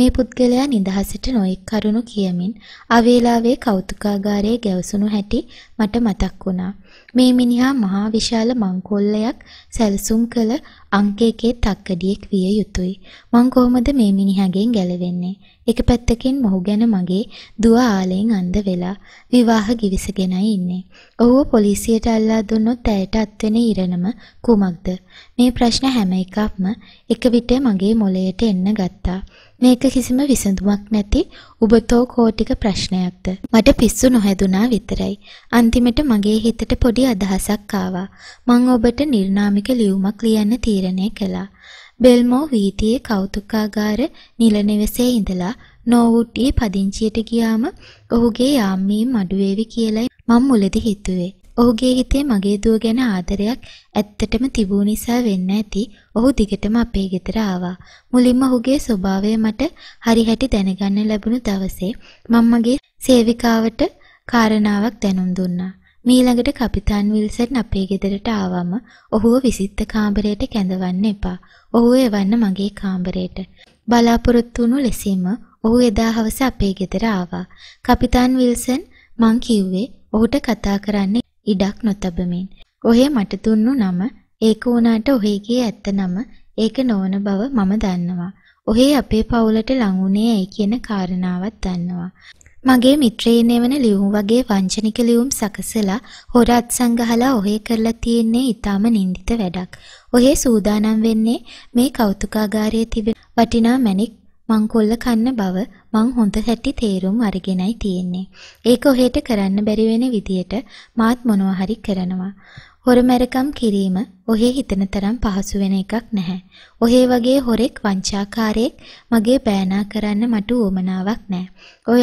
මේ පුද්ගලයා නිදහසට නොයෙක් කරුණු කියමින් අවේලාවේ කෞතුකාගාරයේ ගැවසුණු හැටි මට මතක් වුණා. මේ මිනිහා මහා විශාල මංකොල්ලයක් සැලසුම් කළ අංකයකේ තක්කඩියෙක් විය යුතුයි. මං කොහොමද මේ මිනිහගෙන් ගැලවෙන්නේ? එක පැත්තකින් මොහු ගැන මගේ දුව ආලෙන් අන්ධ වෙලා විවාහ ගිවිසගෙනයි ඉන්නේ. ඔහුව පොලිසියට අල්ලා දුන්නොත් ඇයට අත්වෙන ඉරණම කුමක්ද? මේ ප්‍රශ්න හැම එකක්ම එක විටේ මගේ මොළයට එන්න ගත්තා. මේක කිසිම විසඳුමක් නැති උබතෝ කෝටික ප්‍රශ්නයක්ද. මට පිස්සු නොහැදුනා විතරයි. අන්තිමට මගේ හිතට පොඩි අදහසක් ආවා. මං ඔබට නිර්නාමික ලියුමක් ලියන්න තීරණය කළා. බෙල්මෝ වීතියේ කෞතුකාගාර නිල නිවසේ ඉඳලා නෝවුඩ්ඩියේ පදිංචියට ගියාම ඔහුගේ යාම්මීම් අඩුවේවි කියලයි මං මුලදි හිතුවේ. ඔහුගේ හිතේ මගේ දුව ගැන ආදරයක් ඇත්තටම තිබූ නිසා වෙන්න ඇති. ඔහු දිගටම අපේ ගෙදර ආවා. මුලින්ම ඔහුගේ ස්වභාවය මට හරි හැටි දැනගන්න ලැබුණු දවසේ මම මගේ සේවිකාවට කාරණාවක් දැනුම් දුන්නා. මීළඟට කපිතාන් විල්සන් අපේ ගෙදරට ආවම ඔහුව විසිත්ත කාමරයට කැඳවන්න එපා. ඔහුව එවන්න මගේ කාමරයට. බලාපොරොත්තු වුණු ලෙසින්ම ඔහු එදා හවස අපේ ගෙදර ආවා. කපිතාන් විල්සන් මං කිව්වේ ඔහුට කතා කරන්න ඉඩක් නොතබමින්. ඔහේ මට දුන්නු නම ඒක වුණාට ඔහේගේ ඇත්ත නම ඒක නොවන බව මම දන්නවා. ඔහේ අපේ පවුලට ලඟුනේ ඇයි කියන කාරණාවත් දන්නවා. මගේ මිත්‍රයිනේ වන ලියුම් වගේ වංචනික ලියුම් සකසලා හොර අත්සංගහලා ඔහේ කරලා තියෙන්නේ ඊටාම නින්දිත වැඩක්. ඔහේ සූදානම් වෙන්නේ මේ කෞතුකාගාරයේ තිබෙන වටිනා මණික් මංකොල්ල කන්න බව මං හොඳ හැටි තේරුම් අරගෙනයි තියෙන්නේ. ඒක ඔහෙට කරන්න බැරි වෙන විදියට මාත් මොනවා හරි කරනවා. හොරමැරකම් කිරීම ඔහේ හිතන තරම් පහසු වෙන එකක් නැහැ. ඔහේ වගේ හොරෙක් වංචාකාරයෙක් මගේ බෑනා කරන්න මට උවමනාවක් නැහැ.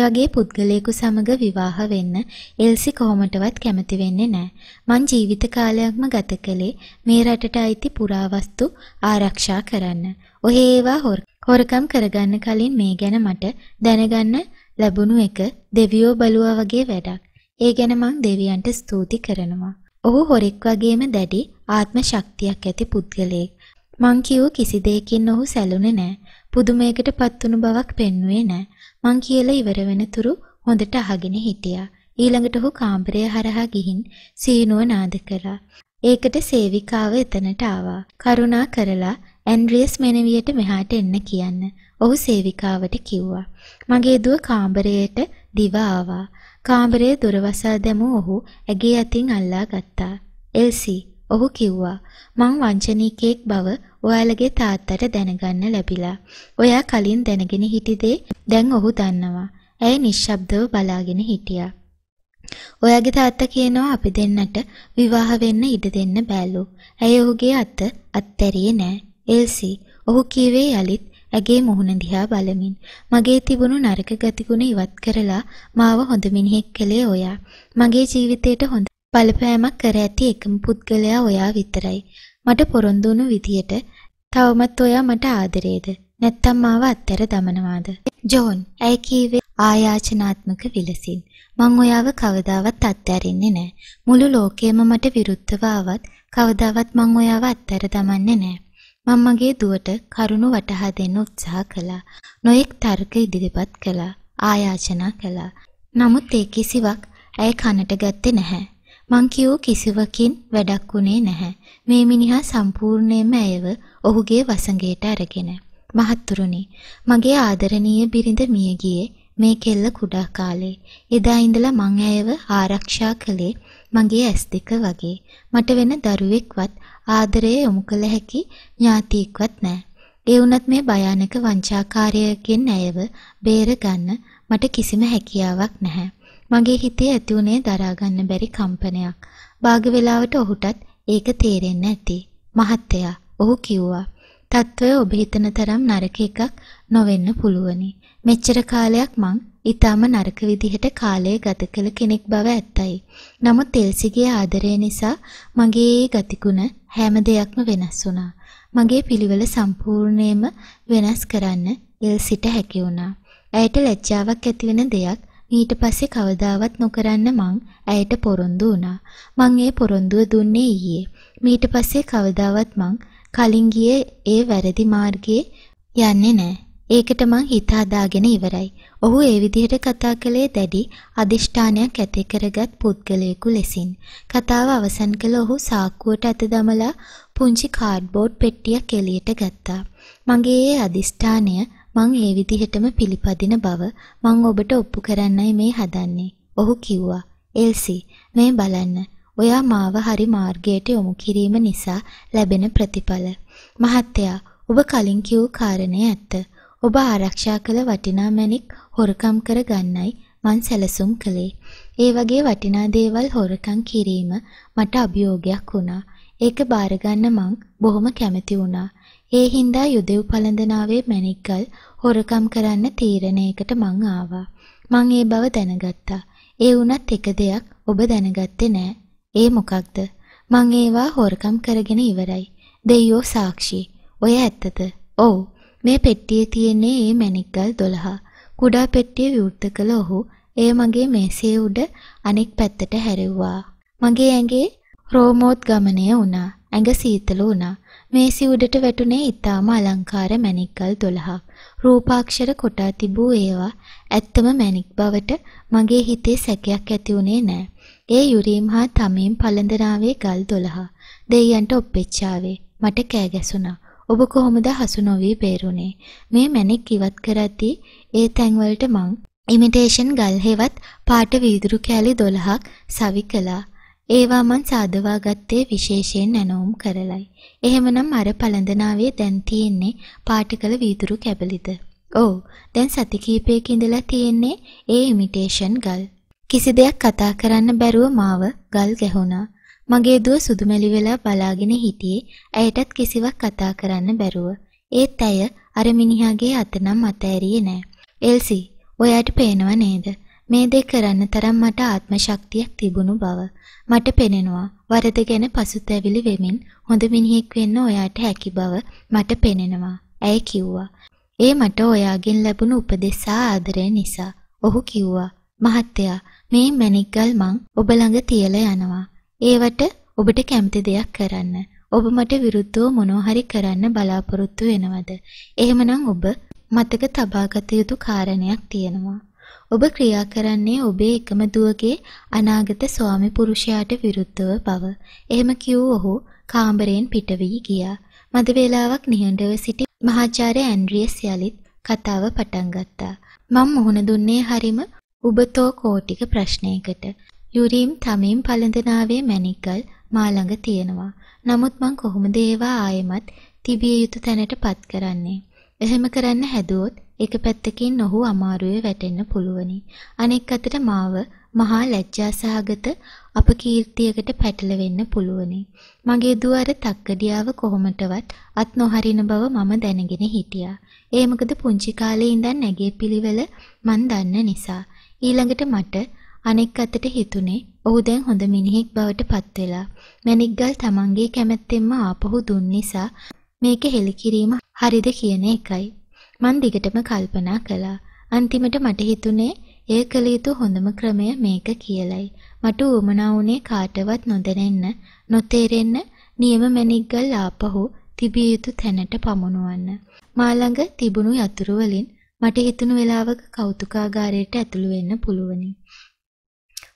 ඔයගේ පුද්ගලයෙකු සමග විවාහ වෙන්න එල්සි කොහොමටවත් කැමති වෙන්නේ නැහැ. මං ජීවිත කාලයක්ම ගත කළේ මේ රටට අයිති පුරාවස්තු ආරක්ෂා කරන්න. ඔහේ ඒවා හොර හොරකම් කරගන්න කලින් මේ ගැන මට දැනගන්න ලැබුණු එක දෙවියෝ බලුවා වගේ වැඩක්. ඒ ගැන මං දෙවියන්ට ස්තුති කරනවා. ඔහු හොරෙක් වගේම දැඩි ආත්ම ශක්තියක් ඇති පුද්ගලයෙක්. මං කිව්ව කිසි දෙයකින් ඔහු සැලුනේ නෑ. පුදුමයකට පත්තුණු බවක් පෙන්වුවේ නෑ. මං කියලා ඉවර වෙනතුරු හොඳට අහගෙන හිටියා. ඊළඟට ඔහු කාමරය හරහා ගිහින් සීනුව නාද කළා. ඒකට සේවිකාව එතනට ආවා. කරුණා කරලා ඇන්ඩ්‍රියස් මෙනවියට මෙහාට එන්න කියන්න. ඔහු සේවිකාවට කිව්වා. මගේ දුව කාමරයට දිව ආවා. කාමරයේ දොර වසා දැමූ ඔහු ඇගේ අතින් අල්ලා ගත්තා. එල්සි, ඔහු කිව්වා, "මං වංචනිකයෙක් බව ඔයාලගේ තාත්තට දැනගන්න ලැබිලා. ඔයා කලින් දැනගෙන හිටියේ දැන් ඔහු දන්නවා." ඇය නිශ්ශබ්දව බලාගෙන හිටියා. ඔයාගේ තාත්තා කියනවා අපි දෙන්නට විවාහ වෙන්න ඉඩ දෙන්න බෑලු. ඇය ඔහුගේ අත අත්තරියේ නෑ. එල්සි ඔහු කීවේ යලිත් ඇගේ මුහුණ දිහා බලමින් මගේ තිබුණු නරක ගතිගුණ ඉවත් කරලා මාව හොඳ මිනිහෙක් කළේ ඔයා. මගේ ජීවිතේට හොඳ බලපෑමක් කර ඇති එකම පුද්ගලයා ඔයා විතරයි. මට පොරොන්දු වුණු විදියට තවමත් ඔයා මට ආදරේද? නැත්තම් මාව අත්හැර දමනවාද? ජෝන්, ඇයි කීවේ ආයාචනාත්මක විලසින්. මං ඔයාව කවදාවත් අත්හැරින්නේ නැහැ. මුළු ලෝකෙම මට විරුද්ධව ආවත් කවදාවත් මං ඔයාව අත්හැර දමන්නේ නැහැ. මම මගේ දුවට කරුණු වටහා දෙන්න උත්සාහ කළා. නොඑක් තර්ක ඉදිරිපත් කළා. ආයාචනා කළා. නමුත් ඒ කිසිවක් ඇය කනට ගත්තේ නැහැ. මං කියූ කිසිවකින් වැඩක් වුණේ නැහැ. මේ මිනිහා සම්පූර්ණයෙන්ම ඇයව ඔහුගේ වසඟයට අරගෙන. මහත්තුරුනි, මගේ ආදරණීය බිරිඳ මිය ගියේ මේ කෙල්ල කුඩා කාලේ. එදා ඉඳලා මං ඇයව ආරක්ෂා කළේ මගේ ඇස් දෙක වගේ. මට වෙන දරුවෙක්වත් ආදරය යොමු කළ හැකි ඥාතියෙක්වත් නැහැ. ඒ වුණත් මේ භයානක වංචාකාරයකින් ඇයව බේරගන්න මට කිසිම හැකියාවක් නැහැ. මගේ හිතේ ඇති උනේ දරා ගන්න බැරි කම්පනයක්. භාග වේලාවට ඔහුටත් ඒක තේරෙන්න ඇති. මහත්තයා ඔහු කිව්වා තත්ත්වය ඔබ හිතන තරම් නරක එකක් නොවෙන්න පුළුවනි. මෙච්චර කාලයක් මං ඊටම නරක විදිහට කාලය ගත කළ කෙනෙක් බව ඇත්තයි. නමුත් තෙල්සිගේ ආදරය නිසා මගේ ඒ ගතිගුණ හැම දෙයක්ම වෙනස් වුණා. මගේ පිළිවෙල සම්පූර්ණයෙන්ම වෙනස් කරන්න එල්සිට හැකි වුණා. ඇයට ලැජ්ජාවක් ඇති වෙන දෙයක් ඊට පස්සේ කවදාවත් නොකරන්න මං ඇයට පොරොන්දු වුණා. මං ඒ පොරොන්දුව දුන්නේ ඊයේ. මීට පස්සේ කවදාවත් මං කලින් ගියේ ඒ වැරදි මාර්ගයේ යන්නේ නැහැ. ඒකට මං හිත හදාගෙන ඉවරයි. ඔහු ඒ විදිහට කතා කළේ දැඩි අදිෂ්ඨානයක් ඇති කරගත් පුද්ගලයෙකු ලෙසින්. කතාව අවසන් කළ ඔහු සාක්කුවට අත දමලා පුංචි කාඩ්බෝඩ් පෙට්ටියක් එළියට ගත්තා. මගේ ඒ අදිෂ්ඨානය මං ඒ විදිහටම පිළිපදින බව මං ඔබට ඔප්පු කරන්නයි මේ හදන්නේ. ඔහු කිව්වා. එල්සි මේ බලන්න ඔයා මාව හරි මාර්ගයට යොමු කිරීම නිසා ලැබෙන ප්‍රතිඵල. මහත්තයා, ඔබ කලින් කිව් කාරණේ ඇත්ත. ඔබ ආරක්ෂා කළ වටිනා මැණික් හොරකම් කර ගන්නයි මං සැලසුම් කළේ. ඒ වගේ වටිනා දේවල් හොරකම් කිරීම මට අභියෝගයක් වුණා. ඒක බාර ගන්න මං බොහොම කැමති වුණා. ඒ හින්දා යුදෙව් පළඳනාවේ මැණික්ගල් හොරකම් කරන්න තීරණයකට මං ආවා. මං ඒ බව දැනගත්තා. ඒ වුණත් එක දෙයක් ඔබ දැනගත්තේ නෑ. ඒ මොකක්ද? මං ඒවා හොරකම් කරගෙන ඉවරයි. දෙයියෝ සාක්ෂි. ඔය ඇත්තද? ඔව්. මේ පෙට්ටියේ තියෙන්නේ මේ මැණික්ගල් 12. කුඩා පෙට්ටිය විවෘත කළ ඔහු එය මගේ මේසේ උඩ අනෙක් පැත්තට හැරෙව්වා. මගේ ඇඟේ රෝමෝත් ගමනය වුණා. ඇඟ සීතල වුණා. මේසි උඩට වැටුනේ ඊටාම අලංකාර මණික්කල් 12ක්. රූපාක්ෂර කොටා තිබූ ඒවා ඇත්තම මණික් බවට මගේ හිතේ සැකයක් ඇති වුණේ නැහැ. ඒ යුරීම් හා තමීම් පළඳනාවේ ගල් 12. දෙයියන්ට ඔප්පෙච්චාවේ. මට කෑ ගැසුණා. ඔබ කොහොමද හසු නොවී බේරුණේ? මේ මැණික් ඉවත් කරද්දී ඒ තැන්වලට මං ඉමිටේෂන් ගල් හේවත් පාට වීදුරු කෑලි 12ක් සවි කළා. ඒවා මං සාදවා ගත්තේ විශේෂයෙන් නැනෝම් කරලයි. එහෙමනම් අර පළඳනාවේ දැන් තියෙන්නේ පාටිකල වීදුරු කැබලිද? ඔව්. දැන් සති කීපයක ඉඳලා තියෙන්නේ ඒ ඉමිටේෂන් ගල්. කිසි දෙයක් කතා කරන්න බැරුව මාව ගල් ගැහුණා. මගේ දුව සුදුමැලි වෙලා බලාගෙන හිටියේ ඇයටත් කිසිවක් කතා කරන්න බැරුව. ඒත් ඇය අර මිනිහාගේ අත නම් අතෑරියේ නෑ. එල්සි, ඔයාට පේනව නේද? මේ දේ කරන්න තරම් මට ආත්ම ශක්තියක් තිබුණු බව. මට පෙනෙනවා වරද ගැන පසුතැවිලි වෙමින් හොඳ මිනිහෙක් වෙන්න ඔයාට හැකි බව මට පෙනෙනවා. ඇය කිව්වා. ඒ මට ඔයාගෙන් ලැබුණු උපදෙස් ආදරය නිසා. ඔහු කිව්වා මහත්තයා මේ මැණික්ගල් මං ඔබ ළඟ තියලා යනවා. ඒවට ඔබට කැමති දෙයක් කරන්න. ඔබ මට විරුද්ධව මොනවා හරි කරන්න බලාපොරොත්තු වෙනවද? එහෙමනම් ඔබ මතක තබාගත යුතු කාරණයක් තියෙනවා. ඔබ ක්‍රියා කරන්නේ ඔබේ එකම දුවගේ අනාගත ස්වාමි පුරුෂයාට විරුද්ධව බව. එහෙම කිව් ඔහු කාමරයෙන් පිට වී ගියා. මද වේලාවක් නිහඬව සිටි මහාචාර්ය ඇන්ඩ්‍රියස් යලිත් කතාව පටන් ගත්තා. මම මුහුණ දුන්නේ හරීම උබතෝ කෝටික ප්‍රශ්නයකට යුරීම් තමීම් පළඳනාවේ මැණිකල් මා ළඟ තියෙනවා. නමුත් මං කොහොමද ඒවා ආයෙමත් තිබිය යුතු තැනට පත් කරන්නේ? එහෙම කරන්න හැදුවොත් එක පැත්තකින් ඔහු අමාරුවේ වැටෙන්න පුළුවනි. අනෙක් අතට මාව මහා ලැජ්ජාසහගත අපකීර්තියකට පැටලෙන්න පුළුවනි. මගේ දුව අර තක්කඩියාව කොහොමටවත් අත් නොහරින බව මම දැනගෙන හිටියා. ඒ මොකද පුංචි කාලේ ඉඳන් නැගේ පිළිවෙල මන් දන්න නිසා. ඊළඟට මට අනෙක් අතට හිතුනේ ඔහු දැන් හොඳ මිනිහෙක් බවට පත් වෙලා මැණික්ගල් Tamanගේ කැමැත්තෙන්ම ආපහු දුන් නිසා මේක හෙලිකිරීම හරිද කියන එකයි මන් දිගටම කල්පනා කළා අන්තිමට මට හිතුනේ එය කළ යුතු හොඳම ක්‍රමය මේක කියලයි මට උවමනා වුණේ කාටවත් නොදැනෙන්න නොතේරෙන්න නියම මැණික්ගල් ආපහු තිබිය යුතු තැනට පමුණුවන්න මා ළඟ තිබුණු යතුරු වලින් මට ඉතුණු වේලාවක කෞතුකාගාරයට ඇතුළු වෙන්න පුළුවනි.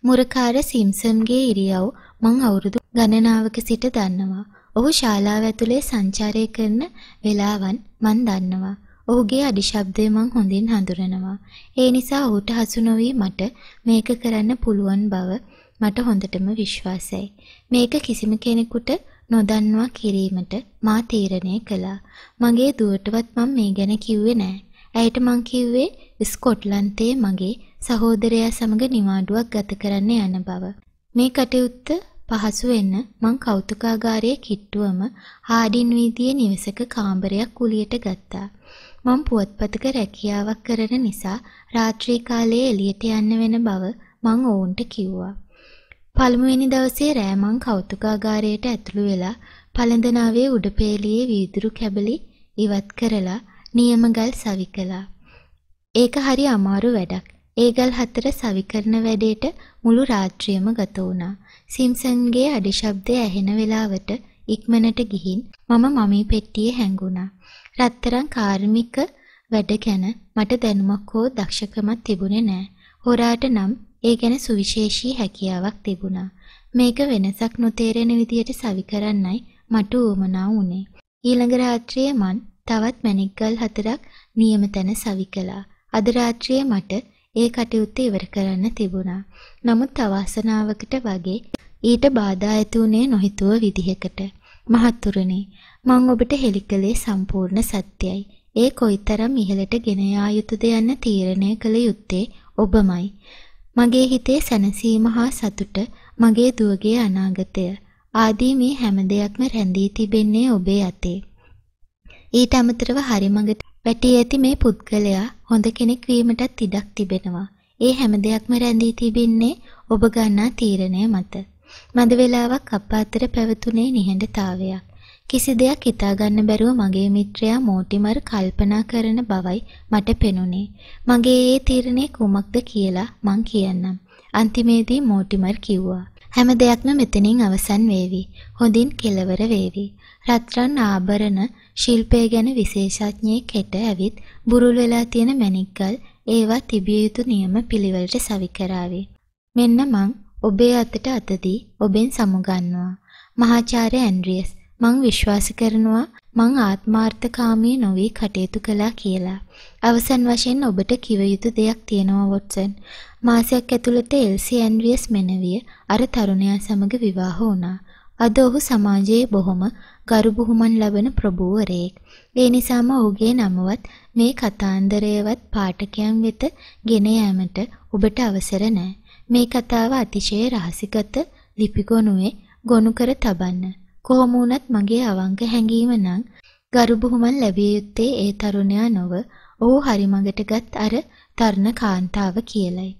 මුරකාර සිම්සන්ගේ ඉරියව් මං අවුරුදු ගණනාවක සිට දන්නවා. ඔහු ශාලාව ඇතුලේ සංචාරය කරන වේලාවන් මන් දන්නවා. ඔහුගේ අඩිශබ්දය මං හොඳින් හඳුරනවා. ඒ නිසා ඔහුට හසු නොවී මට මේක කරන්න පුළුවන් බව මට හොඳටම විශ්වාසයි. මේක කිසිම කෙනෙකුට නොදන්වා කිරීමට මා තීරණය කළා. මගේ දුවටවත් මම මේ ගැන කිව්වේ නැහැ. ඇයට මං කිව්වේ ස්කොට්ලන්තයේ මගේ සහෝදරයා සමග නිවාඩුවක් ගත කරන්න යන බව. මේ කටයුත්ත පහසු වෙන්න මං කෞතුකාගාරයේ කිට්ටුවම හාඩින් වීදියේ නිවසක කාමරයක් කුලියට ගත්තා. මං පුවත්පතක රැකියාවක් කරන නිසා රාත්‍රී කාලයේ එළියට යන්න වෙන බව මං ඔවුන්ට කිව්වා. පළමුවෙනි දවසේ රෑ මං කෞතුකාගාරයට ඇතුළු වෙලා පළඳනාවේ උඩපේලියේ වීදුරු කැබලි ඉවත් කරලා නියමගල් සවි කළා. ඒක හරි අමාරු වැඩක්. ඒ ගල් හතර සවි කරන වැඩේට මුළු රාත්‍රියම ගත වුණා. සිම්සන්ගේ අඩි ශබ්දය ඇහෙන වෙලාවට ඉක්මනට ගිහින් මම මමී පෙට්ටියේ හැංගුණා. රත්තරන් කාර්මික වැඩ ගැන මට දැනුමක් හෝ දක්ෂකමක් තිබුණේ නෑ. හොරාට නම් ඒ ගැන සුවිශේෂී හැකියාවක් තිබුණා. මේක වෙනසක් නොතේරෙන විදියට සවි කරන්නයි මට උවමනා වුණේ. ඊළඟ රාත්‍රියේ මන් තවත් මැණික්ගල් හතරක් නියම තැන සවි කළා. අද රාත්‍රියේ මට ඒ කටයුත්ත ඉවර කරන්න තිබුණා. නමුත් අවාසනාවකට වගේ ඊට බාධා ඇති වුණේ නොහිතුව විදිහකට. මහත්තුරුනේ මම ඔබට හෙලිකලේ සම්පූර්ණ සත්‍යයි. ඒ කොයිතරම් ඉහළට ගෙන යා යුතුද යන්න තීරණය කළ යුත්තේ ඔබමයි. මගේ හිතේ සැනසීම හා සතුට මගේ දුවගේ අනාගතය ආදී මේ හැම දෙයක්ම රැඳී තිබෙන්නේ ඔබේ අතේ. ඊට අමතරව හරිමඟට වැටී ඇති මේ පුද්ගලයා හොඳ කෙනෙක් වීමටත් ඉඩක් තිබෙනවා. ඒ හැම දෙයක්ම රැඳී තිබෙන්නේ ඔබ ගන්නා තීරණය මත. මද වේලාවක් අප අතර පැවතුනේ නිහඬතාවයක්. කිසි දෙයක් හිතාගන්න බැරුව මගේ මිත්‍රයා මෝටිමර් කල්පනා කරන බවයි මට පෙනුනේ. මගේ ඒ තීරණය කුමක්ද කියලා මං කියන්නම්. අන්තිමේදී මෝටිමර් කිව්වා. හැම දෙයක්ම මෙතනින් අවසන් වේවි. හොඳින් කෙලවර වේවි. රත්රන් ආභරණ ශිල්පය ගැන විශේෂඥයෙක් හෙට ඇවිත් බුරුල් වෙලා තියෙන මණික්කල් ඒවා තිබිය යුතු නියම පිළිවෙලට සවි කරાવી. මෙන්න මං ඔබේ අතට අතදී ඔබෙන් සමුගන්නවා. මහාචාර්ය ඇන්ඩ්‍රියස් මං විශ්වාස කරනවා මං ආත්මාර්ථකාමී නොවී කටයුතු කළා කියලා. අවසන් වශයෙන් ඔබට කිව යුතු දෙයක් තියෙනවා වොට්සන්. මාසයක් ඇතුළත එල්සි ඇන්ඩ්‍රියස් මෙනවිය අර තරුණයා සමග විවාහ වුණා. අද ඔහු සමාජයේ බොහොම ගරු බුහුමන් ලබන ප්‍රභූවරයෙක්. ඒ නිසාම ඔහුගේ නමවත් මේ කතාන්දරයවත් පාඨකයන් වෙත ගෙන යාමට ඔබට අවසර නැහැ. මේ කතාව අතිශය රහසිගත ලිපිගොනුවේ ගොනු කර තබන්න. කොහොම වුණත් මගේ අවංක හැඟීම නම් ගරු බුහුමන් ලැබිය යුත්තේ ඒ තරුණයා නොව ඔහු හරි මඟටගත් අර තරණ කාන්තාව කියලයි.